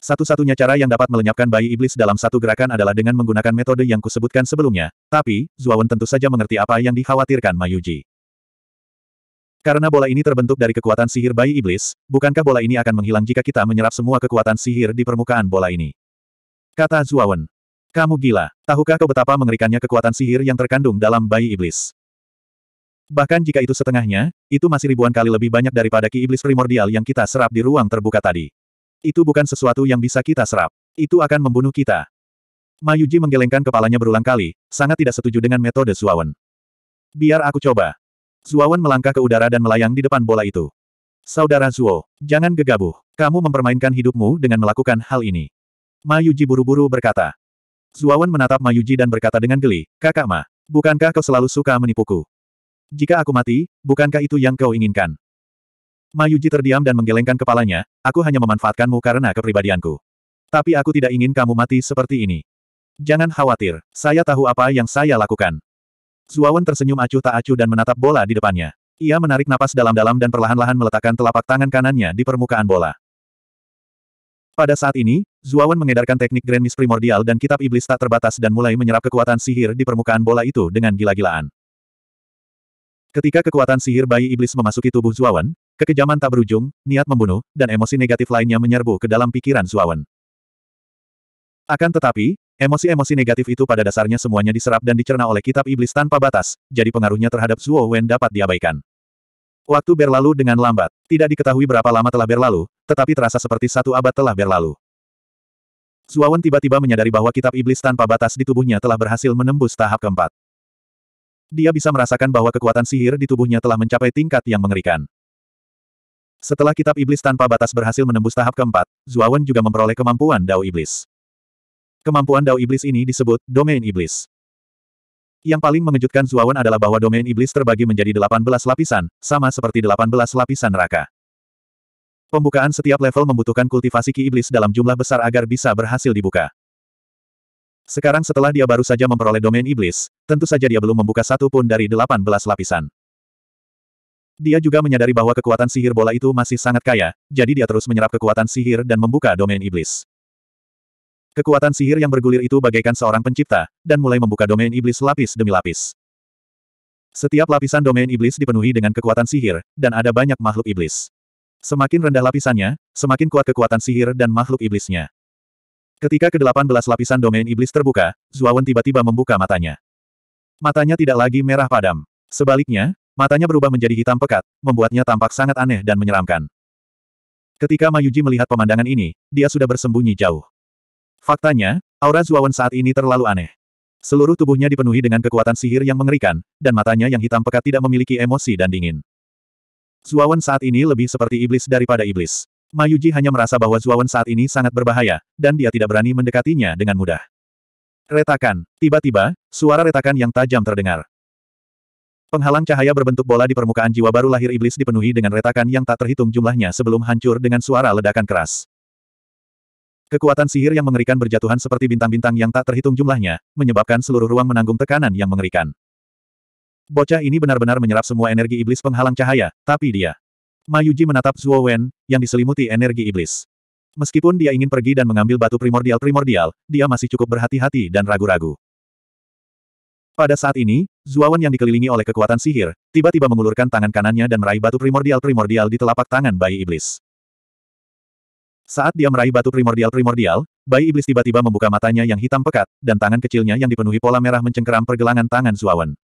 Satu-satunya cara yang dapat melenyapkan bayi iblis dalam satu gerakan adalah dengan menggunakan metode yang kusebutkan sebelumnya, tapi, Zuawan tentu saja mengerti apa yang dikhawatirkan Mayuji. Karena bola ini terbentuk dari kekuatan sihir bayi iblis, bukankah bola ini akan menghilang jika kita menyerap semua kekuatan sihir di permukaan bola ini? Kata Zuawan. Kamu gila. Tahukah kau betapa mengerikannya kekuatan sihir yang terkandung dalam bayi iblis? Bahkan jika itu setengahnya, itu masih ribuan kali lebih banyak daripada ki iblis primordial yang kita serap di ruang terbuka tadi. Itu bukan sesuatu yang bisa kita serap. Itu akan membunuh kita. Mayuji menggelengkan kepalanya berulang kali, sangat tidak setuju dengan metode Zuawan. Biar aku coba. Zuawan melangkah ke udara dan melayang di depan bola itu. Saudara Zuo, jangan gegabah. Kamu mempermainkan hidupmu dengan melakukan hal ini. Mayuji buru-buru berkata. Zuawan menatap Mayuji dan berkata dengan geli, Kakak Ma, bukankah kau selalu suka menipuku? Jika aku mati, bukankah itu yang kau inginkan? Mayuji terdiam dan menggelengkan kepalanya, aku hanya memanfaatkanmu karena kepribadianku. Tapi aku tidak ingin kamu mati seperti ini. Jangan khawatir, saya tahu apa yang saya lakukan. Zuawan tersenyum acuh tak acuh dan menatap bola di depannya. Ia menarik napas dalam-dalam dan perlahan-lahan meletakkan telapak tangan kanannya di permukaan bola. Pada saat ini, Zuawan mengedarkan teknik Grand Miss primordial dan kitab iblis tak terbatas dan mulai menyerap kekuatan sihir di permukaan bola itu dengan gila-gilaan. Ketika kekuatan sihir bayi iblis memasuki tubuh Zuawan, Kekejaman tak berujung, niat membunuh, dan emosi negatif lainnya menyerbu ke dalam pikiran Zuawan. Akan tetapi, emosi-emosi negatif itu pada dasarnya semuanya diserap dan dicerna oleh kitab iblis tanpa batas, jadi pengaruhnya terhadap Zuo Wen dapat diabaikan. Waktu berlalu dengan lambat. Tidak diketahui berapa lama telah berlalu, tetapi terasa seperti satu abad telah berlalu. Zuawan tiba-tiba menyadari bahwa kitab iblis tanpa batas di tubuhnya telah berhasil menembus tahap keempat. Dia bisa merasakan bahwa kekuatan sihir di tubuhnya telah mencapai tingkat yang mengerikan. Setelah kitab iblis tanpa batas berhasil menembus tahap keempat, Zuawan juga memperoleh kemampuan Dao Iblis. Kemampuan Dao Iblis ini disebut Domain Iblis. Yang paling mengejutkan Zuawan adalah bahwa domain iblis terbagi menjadi 18 lapisan, sama seperti 18 lapisan neraka. Pembukaan setiap level membutuhkan kultivasi ki iblis dalam jumlah besar agar bisa berhasil dibuka. Sekarang setelah dia baru saja memperoleh domain iblis, tentu saja dia belum membuka satu pun dari 18 lapisan. Dia juga menyadari bahwa kekuatan sihir bola itu masih sangat kaya, jadi dia terus menyerap kekuatan sihir dan membuka domain iblis. Kekuatan sihir yang bergulir itu bagaikan seorang pencipta, dan mulai membuka domain iblis lapis demi lapis. Setiap lapisan domain iblis dipenuhi dengan kekuatan sihir, dan ada banyak makhluk iblis. Semakin rendah lapisannya, semakin kuat kekuatan sihir dan makhluk iblisnya. Ketika ke-18 lapisan domain iblis terbuka, Zuawan tiba-tiba membuka matanya. Matanya tidak lagi merah padam. Sebaliknya, Matanya berubah menjadi hitam pekat, membuatnya tampak sangat aneh dan menyeramkan. Ketika Mayuji melihat pemandangan ini, dia sudah bersembunyi jauh. Faktanya, aura Zuawan saat ini terlalu aneh. Seluruh tubuhnya dipenuhi dengan kekuatan sihir yang mengerikan, dan matanya yang hitam pekat tidak memiliki emosi dan dingin. Zuawan saat ini lebih seperti iblis daripada iblis. Mayuji hanya merasa bahwa Zuawan saat ini sangat berbahaya, dan dia tidak berani mendekatinya dengan mudah. Retakan. Tiba-tiba, suara retakan yang tajam terdengar. Penghalang cahaya berbentuk bola di permukaan jiwa baru lahir iblis dipenuhi dengan retakan yang tak terhitung jumlahnya sebelum hancur dengan suara ledakan keras. Kekuatan sihir yang mengerikan berjatuhan seperti bintang-bintang yang tak terhitung jumlahnya, menyebabkan seluruh ruang menanggung tekanan yang mengerikan. Bocah ini benar-benar menyerap semua energi iblis penghalang cahaya, tapi dia. Mayuji menatap Zuo Wen, yang diselimuti energi iblis. Meskipun dia ingin pergi dan mengambil batu primordial-primordial, dia masih cukup berhati-hati dan ragu-ragu. Pada saat ini, Zuawan yang dikelilingi oleh kekuatan sihir, tiba-tiba mengulurkan tangan kanannya dan meraih batu primordial-primordial di telapak tangan bayi iblis. Saat dia meraih batu primordial-primordial, bayi iblis tiba-tiba membuka matanya yang hitam pekat, dan tangan kecilnya yang dipenuhi pola merah mencengkeram pergelangan tangan Zuawan.